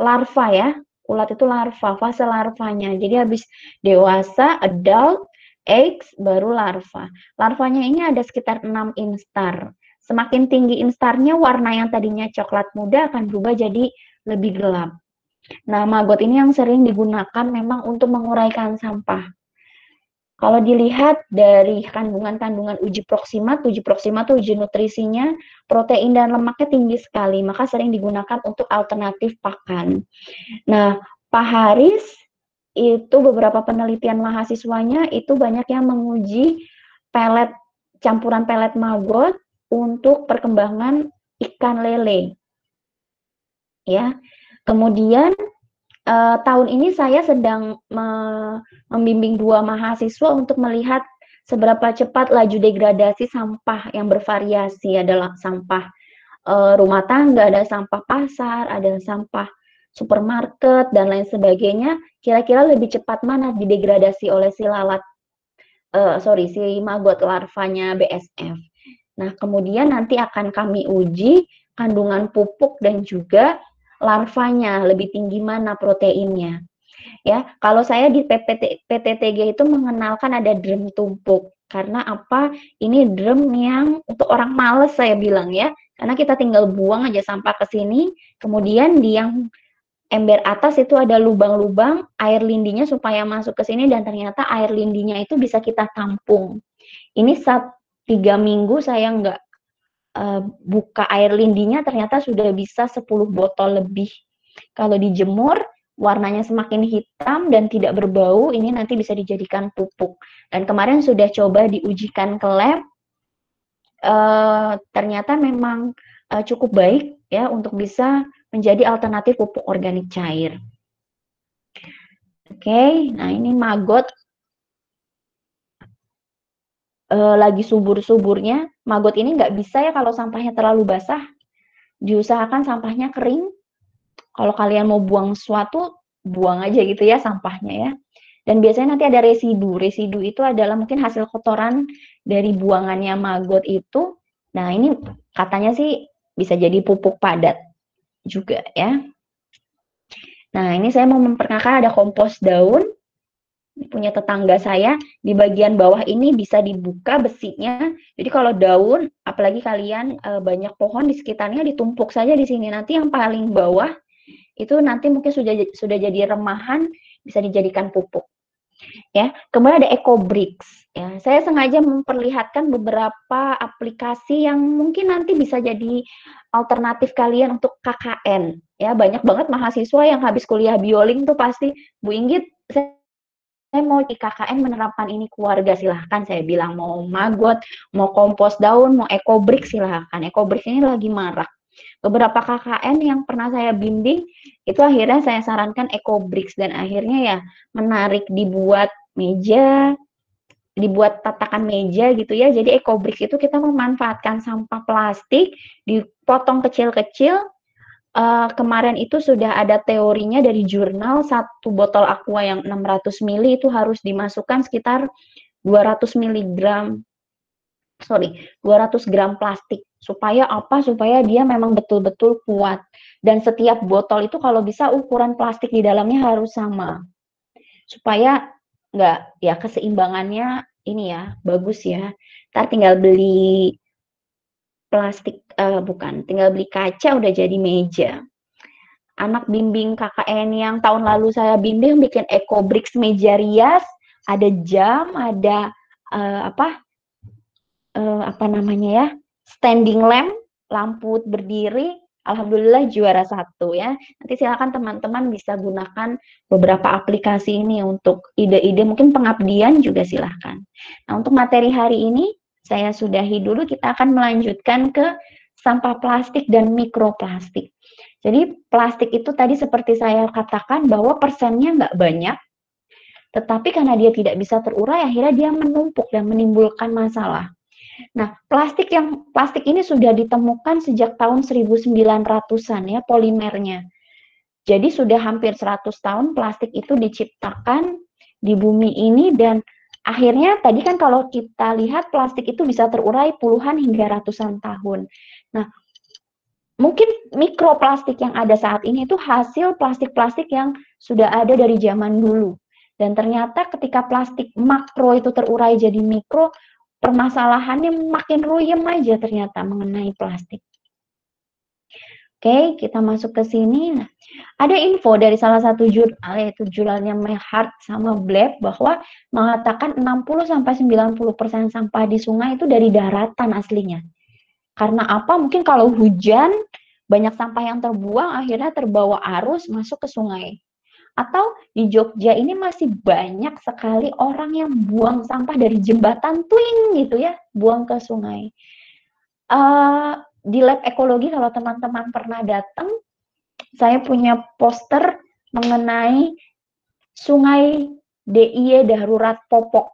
Speaker 1: Larva ya, ulat itu larva, fase larvanya. Jadi habis dewasa, adult, eggs, baru larva. Larvanya ini ada sekitar 6 instar. Semakin tinggi instarnya, warna yang tadinya coklat muda akan berubah jadi lebih gelap. Nah, maggot ini yang sering digunakan memang untuk menguraikan sampah. Kalau dilihat dari kandungan-kandungan uji proksima, uji proksima tuh uji nutrisinya, protein dan lemaknya tinggi sekali, maka sering digunakan untuk alternatif pakan. Nah, Pak Haris itu beberapa penelitian mahasiswanya itu banyak yang menguji pelet campuran pelet maggot untuk perkembangan ikan lele. Ya. Kemudian uh, tahun ini saya sedang me membimbing dua mahasiswa untuk melihat seberapa cepat laju degradasi sampah yang bervariasi adalah sampah uh, rumah tangga, ada sampah pasar, ada sampah supermarket dan lain sebagainya. Kira-kira lebih cepat mana didegradasi oleh si lalat uh, sorry si maggot larvanya BSF. Nah, kemudian nanti akan kami uji kandungan pupuk dan juga larvanya, lebih tinggi mana proteinnya. Ya, kalau saya di PPT, PTTG itu mengenalkan ada drum tumpuk. Karena apa? Ini drum yang untuk orang males saya bilang ya. Karena kita tinggal buang aja sampah ke sini, kemudian di yang ember atas itu ada lubang-lubang air lindinya supaya masuk ke sini dan ternyata air lindinya itu bisa kita tampung. Ini saat tiga minggu saya nggak uh, buka air lindinya ternyata sudah bisa 10 botol lebih. Kalau dijemur warnanya semakin hitam dan tidak berbau, ini nanti bisa dijadikan pupuk. Dan kemarin sudah coba diujikan ke lab, uh, ternyata memang uh, cukup baik ya untuk bisa menjadi alternatif pupuk organik cair. Oke, okay, nah ini maggot lagi subur-suburnya magot ini nggak bisa ya kalau sampahnya terlalu basah. Diusahakan sampahnya kering. Kalau kalian mau buang suatu, buang aja gitu ya sampahnya ya. Dan biasanya nanti ada residu. Residu itu adalah mungkin hasil kotoran dari buangannya magot itu. Nah, ini katanya sih bisa jadi pupuk padat juga ya. Nah, ini saya mau memperkenalkan ada kompos daun punya tetangga saya di bagian bawah ini bisa dibuka besinya. Jadi kalau daun, apalagi kalian e, banyak pohon di sekitarnya ditumpuk saja di sini. Nanti yang paling bawah itu nanti mungkin sudah sudah jadi remahan bisa dijadikan pupuk. Ya, kemudian ada eco bricks Ya, saya sengaja memperlihatkan beberapa aplikasi yang mungkin nanti bisa jadi alternatif kalian untuk KKN. Ya, banyak banget mahasiswa yang habis kuliah bioling tuh pasti Bu Inggit saya saya mau di KKN menerapkan ini keluarga silahkan saya bilang mau maggot, mau kompos daun, mau eco ekobrik silahkan. eco Ekobrik ini lagi marak. Beberapa KKN yang pernah saya bimbing itu akhirnya saya sarankan eco bricks dan akhirnya ya menarik dibuat meja, dibuat tatakan meja gitu ya. Jadi eco bricks itu kita memanfaatkan sampah plastik dipotong kecil-kecil uh, kemarin itu sudah ada teorinya dari jurnal satu botol aqua yang 600 ml itu harus dimasukkan sekitar 200 mg sorry 200 gram plastik supaya apa supaya dia memang betul-betul kuat dan setiap botol itu kalau bisa ukuran plastik di dalamnya harus sama supaya nggak ya keseimbangannya ini ya bagus ya ntar tinggal beli plastik uh, bukan, tinggal beli kaca udah jadi meja. Anak bimbing KKN yang tahun lalu saya bimbing bikin eco bricks meja rias, ada jam, ada uh, apa? Uh, apa namanya ya? Standing lamp, lampu berdiri. Alhamdulillah juara satu ya. Nanti silakan teman-teman bisa gunakan beberapa aplikasi ini untuk ide-ide mungkin pengabdian juga silahkan. Nah untuk materi hari ini saya sudahi dulu, kita akan melanjutkan ke sampah plastik dan mikroplastik. Jadi plastik itu tadi seperti saya katakan bahwa persennya nggak banyak, tetapi karena dia tidak bisa terurai, akhirnya dia menumpuk dan menimbulkan masalah. Nah, plastik yang plastik ini sudah ditemukan sejak tahun 1900-an ya polimernya. Jadi sudah hampir 100 tahun plastik itu diciptakan di bumi ini dan Akhirnya tadi kan kalau kita lihat plastik itu bisa terurai puluhan hingga ratusan tahun. Nah, mungkin mikroplastik yang ada saat ini itu hasil plastik-plastik yang sudah ada dari zaman dulu. Dan ternyata ketika plastik makro itu terurai jadi mikro, permasalahannya makin ruyem aja ternyata mengenai plastik. Oke, okay, kita masuk ke sini. Nah, ada info dari salah satu jurnal yaitu jurnalnya My Heart sama Blab bahwa mengatakan 60 90% sampah di sungai itu dari daratan aslinya. Karena apa? Mungkin kalau hujan banyak sampah yang terbuang akhirnya terbawa arus masuk ke sungai. Atau di Jogja ini masih banyak sekali orang yang buang sampah dari jembatan Twin gitu ya, buang ke sungai. Uh, di lab ekologi kalau teman-teman pernah datang, saya punya poster mengenai Sungai DIY Darurat Popok.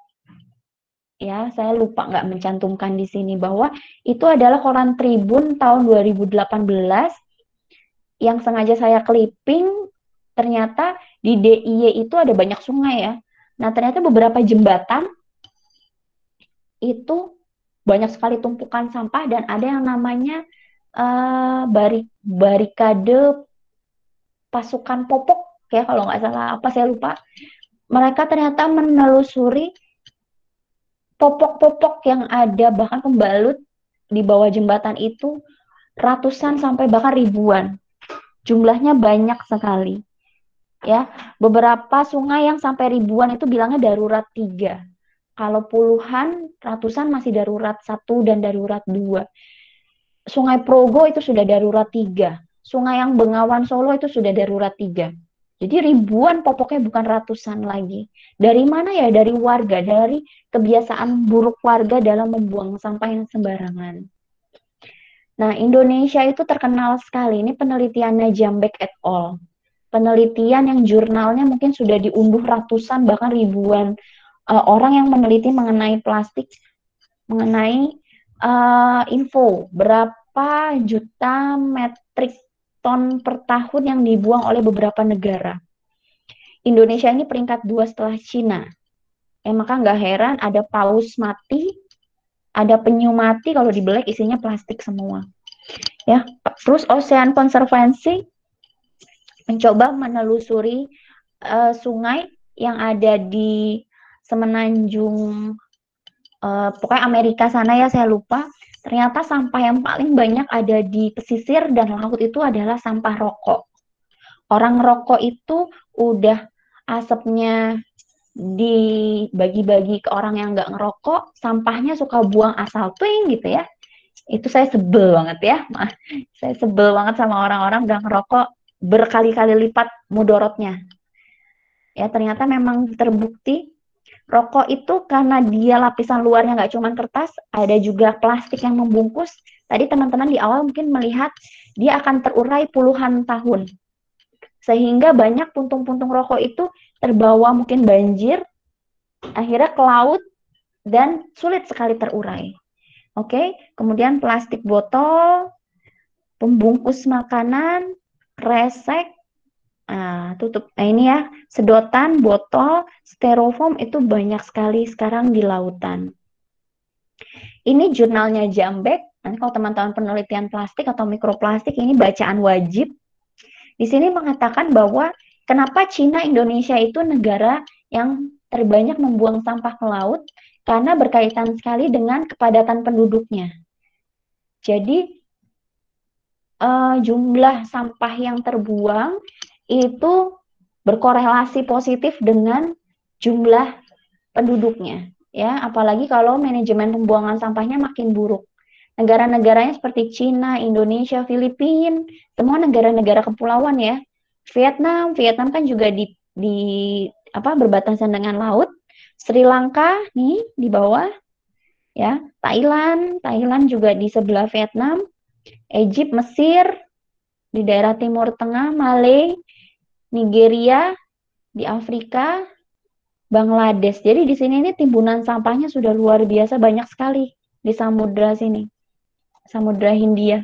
Speaker 1: Ya, saya lupa nggak mencantumkan di sini bahwa itu adalah koran Tribun tahun 2018 yang sengaja saya clipping ternyata di DIY itu ada banyak sungai ya. Nah, ternyata beberapa jembatan itu banyak sekali tumpukan sampah dan ada yang namanya uh, eh, barik barikade pasukan popok ya kalau nggak salah apa saya lupa mereka ternyata menelusuri popok-popok yang ada bahkan pembalut di bawah jembatan itu ratusan sampai bahkan ribuan jumlahnya banyak sekali ya beberapa sungai yang sampai ribuan itu bilangnya darurat tiga kalau puluhan, ratusan masih darurat satu dan darurat dua. Sungai Progo itu sudah darurat tiga. Sungai yang Bengawan Solo itu sudah darurat tiga. Jadi ribuan popoknya bukan ratusan lagi. Dari mana ya? Dari warga, dari kebiasaan buruk warga dalam membuang sampah yang sembarangan. Nah, Indonesia itu terkenal sekali. Ini penelitiannya Jambek et al. Penelitian yang jurnalnya mungkin sudah diunduh ratusan bahkan ribuan uh, orang yang meneliti mengenai plastik, mengenai uh, info berapa juta metrik ton per tahun yang dibuang oleh beberapa negara. Indonesia ini peringkat dua setelah Cina. Ya, maka nggak heran ada paus mati, ada penyu mati kalau dibelek isinya plastik semua. Ya, terus Ocean Conservancy mencoba menelusuri uh, sungai yang ada di semenanjung uh, pokoknya Amerika sana ya saya lupa ternyata sampah yang paling banyak ada di pesisir dan laut itu adalah sampah rokok orang rokok itu udah asapnya dibagi-bagi ke orang yang nggak ngerokok, sampahnya suka buang asal tuing gitu ya. Itu saya sebel banget ya. Saya sebel banget sama orang-orang udah ngerokok berkali-kali lipat mudorotnya. Ya ternyata memang terbukti Rokok itu karena dia lapisan luarnya nggak cuma kertas, ada juga plastik yang membungkus. Tadi teman-teman di awal mungkin melihat dia akan terurai puluhan tahun. Sehingga banyak puntung-puntung rokok itu terbawa mungkin banjir, akhirnya ke laut, dan sulit sekali terurai. Oke, kemudian plastik botol, pembungkus makanan, kresek, Nah, tutup. Nah, ini ya, sedotan, botol, styrofoam itu banyak sekali sekarang di lautan. Ini jurnalnya Jambek. Nanti kalau teman-teman penelitian plastik atau mikroplastik ini bacaan wajib. Di sini mengatakan bahwa kenapa Cina Indonesia itu negara yang terbanyak membuang sampah ke laut karena berkaitan sekali dengan kepadatan penduduknya. Jadi uh, jumlah sampah yang terbuang itu berkorelasi positif dengan jumlah penduduknya ya apalagi kalau manajemen pembuangan sampahnya makin buruk negara-negaranya seperti Cina, Indonesia, Filipina, semua negara-negara kepulauan ya. Vietnam, Vietnam kan juga di di apa berbatasan dengan laut. Sri Lanka nih di bawah ya. Thailand, Thailand juga di sebelah Vietnam. Egypt, Mesir di daerah Timur Tengah, Malaysia, Nigeria, di Afrika, Bangladesh. Jadi di sini ini timbunan sampahnya sudah luar biasa banyak sekali di samudra sini. Samudra Hindia.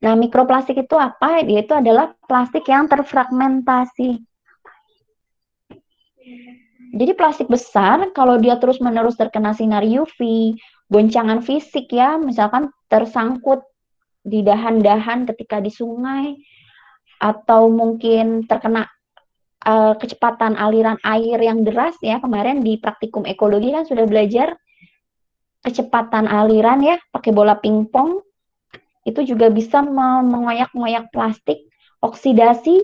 Speaker 1: Nah, mikroplastik itu apa? itu adalah plastik yang terfragmentasi. Jadi plastik besar kalau dia terus-menerus terkena sinar UV, goncangan fisik ya, misalkan tersangkut di dahan-dahan ketika di sungai, atau mungkin terkena uh, kecepatan aliran air yang deras ya kemarin di praktikum ekologi kan sudah belajar kecepatan aliran ya pakai bola pingpong itu juga bisa mengoyak-ngoyak plastik oksidasi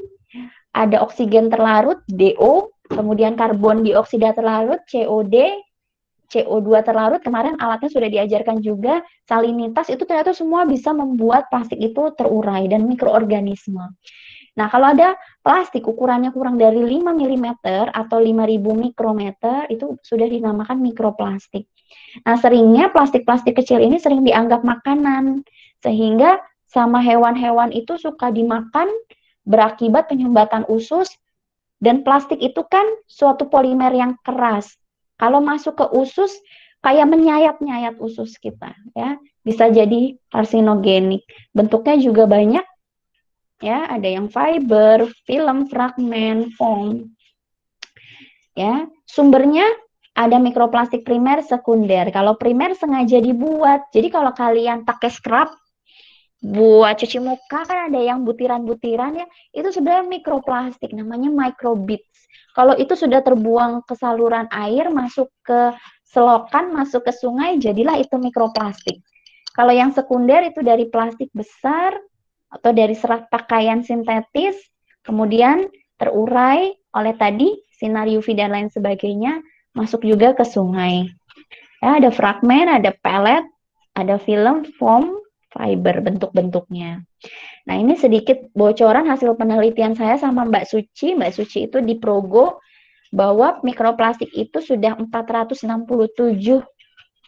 Speaker 1: ada oksigen terlarut DO kemudian karbon dioksida terlarut COD CO2 terlarut kemarin alatnya sudah diajarkan juga salinitas itu ternyata semua bisa membuat plastik itu terurai dan mikroorganisme Nah, kalau ada plastik ukurannya kurang dari 5 mm atau 5000 mikrometer, itu sudah dinamakan mikroplastik. Nah, seringnya plastik-plastik kecil ini sering dianggap makanan, sehingga sama hewan-hewan itu suka dimakan, berakibat penyumbatan usus, dan plastik itu kan suatu polimer yang keras. Kalau masuk ke usus, kayak menyayat-nyayat usus kita, ya bisa jadi karsinogenik. Bentuknya juga banyak ya ada yang fiber, film, fragment, foam. Ya, sumbernya ada mikroplastik primer, sekunder. Kalau primer sengaja dibuat. Jadi kalau kalian pakai scrub buat cuci muka kan ada yang butiran-butiran ya. Itu sebenarnya mikroplastik namanya microbeads. Kalau itu sudah terbuang ke saluran air, masuk ke selokan, masuk ke sungai, jadilah itu mikroplastik. Kalau yang sekunder itu dari plastik besar, atau dari serat pakaian sintetis, kemudian terurai oleh tadi sinar UV dan lain sebagainya masuk juga ke sungai. Ya, ada fragmen, ada pelet, ada film, foam, fiber bentuk-bentuknya. Nah, ini sedikit bocoran hasil penelitian saya sama Mbak Suci. Mbak Suci itu di Progo bahwa mikroplastik itu sudah 467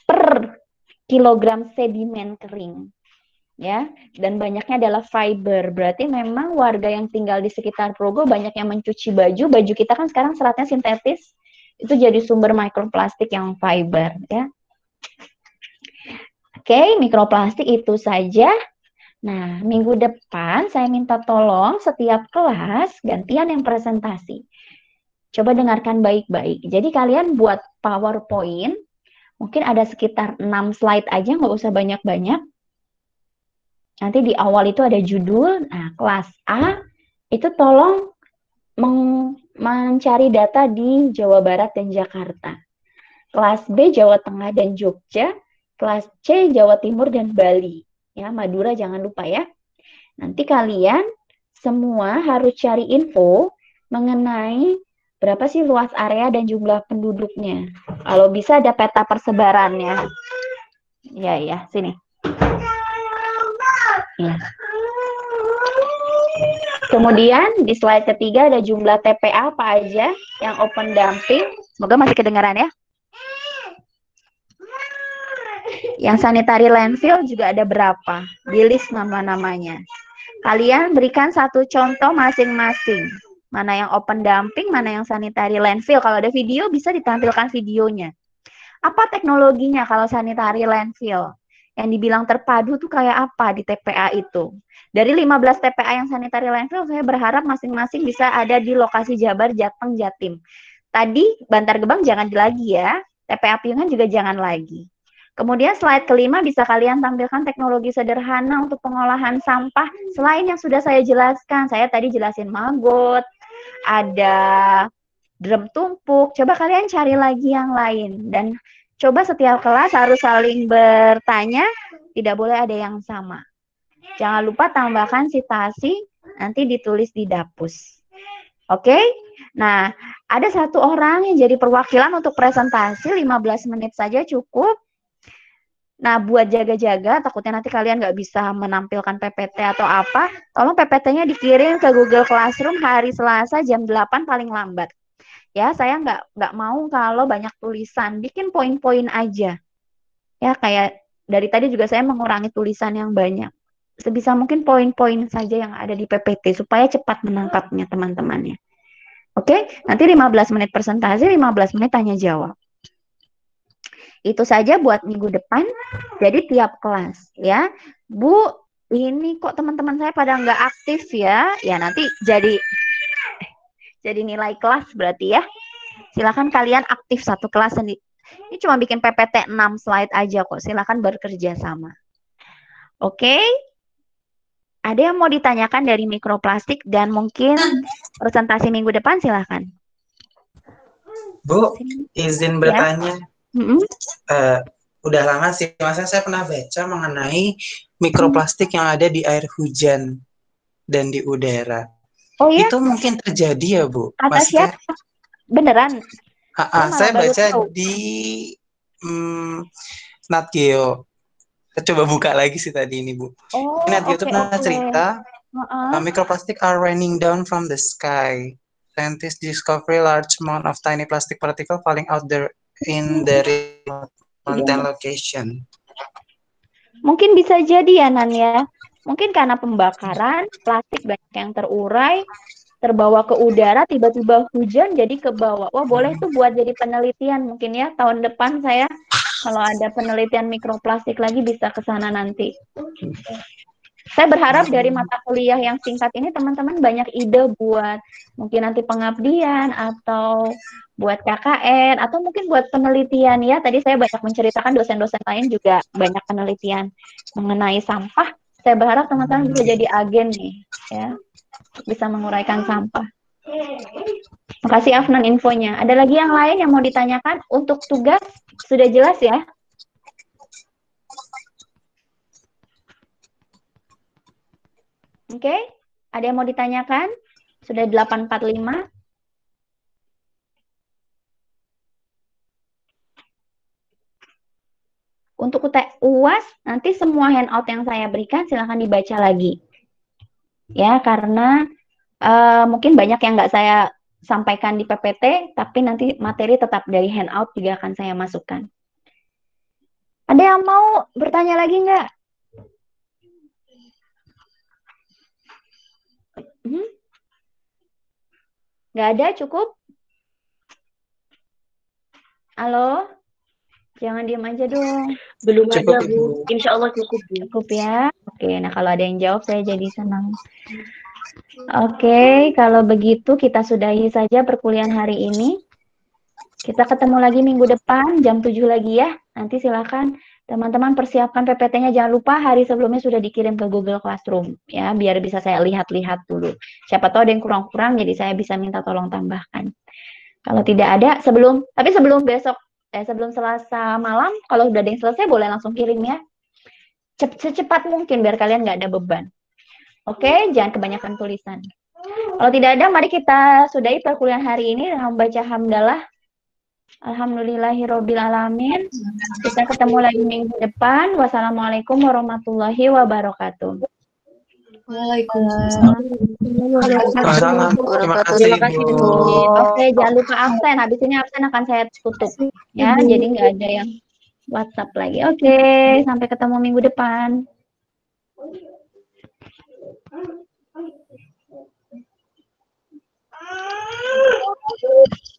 Speaker 1: per kilogram sedimen kering ya dan banyaknya adalah fiber berarti memang warga yang tinggal di sekitar Progo banyak yang mencuci baju baju kita kan sekarang seratnya sintetis itu jadi sumber mikroplastik yang fiber ya oke mikroplastik itu saja nah minggu depan saya minta tolong setiap kelas gantian yang presentasi coba dengarkan baik-baik jadi kalian buat powerpoint mungkin ada sekitar 6 slide aja nggak usah banyak-banyak Nanti di awal itu ada judul. Nah, kelas A itu tolong mencari data di Jawa Barat dan Jakarta. Kelas B Jawa Tengah dan Jogja, kelas C Jawa Timur dan Bali. Ya, Madura jangan lupa ya. Nanti kalian semua harus cari info mengenai berapa sih luas area dan jumlah penduduknya. Kalau bisa ada peta persebarannya. Ya, ya, sini. Ya. Kemudian di slide ketiga ada jumlah TPA apa aja yang open dumping. Semoga masih kedengaran ya. Yang sanitary landfill juga ada berapa? Di list nama-namanya. Kalian berikan satu contoh masing-masing. Mana yang open dumping, mana yang sanitary landfill. Kalau ada video bisa ditampilkan videonya. Apa teknologinya kalau sanitary landfill? yang dibilang terpadu tuh kayak apa di TPA itu. Dari 15 TPA yang sanitary landfill, saya berharap masing-masing bisa ada di lokasi Jabar, Jateng, Jatim. Tadi Bantar Gebang jangan lagi ya, TPA Piungan juga jangan lagi. Kemudian slide kelima bisa kalian tampilkan teknologi sederhana untuk pengolahan sampah selain yang sudah saya jelaskan. Saya tadi jelasin maggot, ada drum tumpuk. Coba kalian cari lagi yang lain dan Coba setiap kelas harus saling bertanya, tidak boleh ada yang sama. Jangan lupa tambahkan citasi, nanti ditulis di dapus. Oke? Okay? Nah, ada satu orang yang jadi perwakilan untuk presentasi 15 menit saja cukup. Nah, buat jaga-jaga, takutnya nanti kalian nggak bisa menampilkan PPT atau apa, tolong PPT-nya dikirim ke Google Classroom hari Selasa jam 8 paling lambat ya saya nggak nggak mau kalau banyak tulisan bikin poin-poin aja ya kayak dari tadi juga saya mengurangi tulisan yang banyak sebisa mungkin poin-poin saja yang ada di PPT supaya cepat menangkapnya teman-temannya Oke, nanti 15 menit presentasi, 15 menit tanya jawab. Itu saja buat minggu depan. Jadi tiap kelas ya. Bu, ini kok teman-teman saya pada nggak aktif ya? Ya nanti jadi jadi nilai kelas berarti ya. Silakan kalian aktif satu kelas sendiri. Ini cuma bikin PPT 6 slide aja kok. Silakan bekerja sama. Oke? Okay? Ada yang mau ditanyakan dari mikroplastik dan mungkin presentasi minggu depan silakan.
Speaker 2: Bu, izin ya. bertanya. Ya? uh, udah lama sih, masa saya pernah baca mengenai mikroplastik yang ada di air hujan dan di udara. Oh iya. Itu mungkin terjadi ya Bu.
Speaker 1: Atas Maksudnya, siapa? Beneran?
Speaker 2: Ha ah, ah, -ha, saya baca tahu. di hmm, Nat Geo. Kita coba buka lagi sih tadi ini Bu. Oh, Nat Geo okay, itu pernah okay. cerita uh -uh. microplastic are raining down from the sky. Scientists discover large amount of tiny plastic particle falling out there in hmm. the remote yeah. location.
Speaker 1: Mungkin bisa jadi ya Nan ya. Mungkin karena pembakaran, plastik banyak yang terurai, terbawa ke udara, tiba-tiba hujan jadi ke bawah. Wah, boleh tuh buat jadi penelitian mungkin ya tahun depan saya kalau ada penelitian mikroplastik lagi bisa ke sana nanti. Saya berharap dari mata kuliah yang singkat ini teman-teman banyak ide buat mungkin nanti pengabdian atau buat KKN atau mungkin buat penelitian ya. Tadi saya banyak menceritakan dosen-dosen lain juga banyak penelitian mengenai sampah saya berharap teman-teman bisa jadi agen nih, ya, bisa menguraikan sampah. Makasih Afnan infonya. Ada lagi yang lain yang mau ditanyakan? Untuk tugas sudah jelas ya? Oke, okay. ada yang mau ditanyakan? Sudah 845. Untuk UAS nanti semua handout yang saya berikan silahkan dibaca lagi. Ya, karena uh, mungkin banyak yang nggak saya sampaikan di PPT, tapi nanti materi tetap dari handout juga akan saya masukkan. Ada yang mau bertanya lagi nggak? Hmm? ada, cukup? Halo? Jangan diam aja dong. Belum cukup. ada, ya. Bu. Insya Allah cukup. Cukup ya. Oke, nah kalau ada yang jawab saya jadi senang. Oke, kalau begitu kita sudahi saja perkuliahan hari ini. Kita ketemu lagi minggu depan jam 7 lagi ya. Nanti silakan teman-teman persiapkan PPT-nya jangan lupa hari sebelumnya sudah dikirim ke Google Classroom ya biar bisa saya lihat-lihat dulu. Siapa tahu ada yang kurang-kurang jadi saya bisa minta tolong tambahkan. Kalau tidak ada sebelum tapi sebelum besok eh, sebelum Selasa malam kalau sudah ada yang selesai boleh langsung kirim ya. Cep secepat mungkin biar kalian nggak ada beban. Oke, okay? jangan kebanyakan tulisan. Kalau tidak ada, mari kita sudahi perkuliahan hari ini dengan membaca hamdalah. Alhamdulillahirobbil Kita ketemu lagi minggu depan. Wassalamualaikum warahmatullahi wabarakatuh. Waalaikumsalam. Terima kasih. Oke, jangan lupa absen. Habis ini absen akan saya tutup ya. Hmm. Jadi nggak ada yang WhatsApp lagi. Oke, sampai ketemu minggu depan.
Speaker 2: Thank you.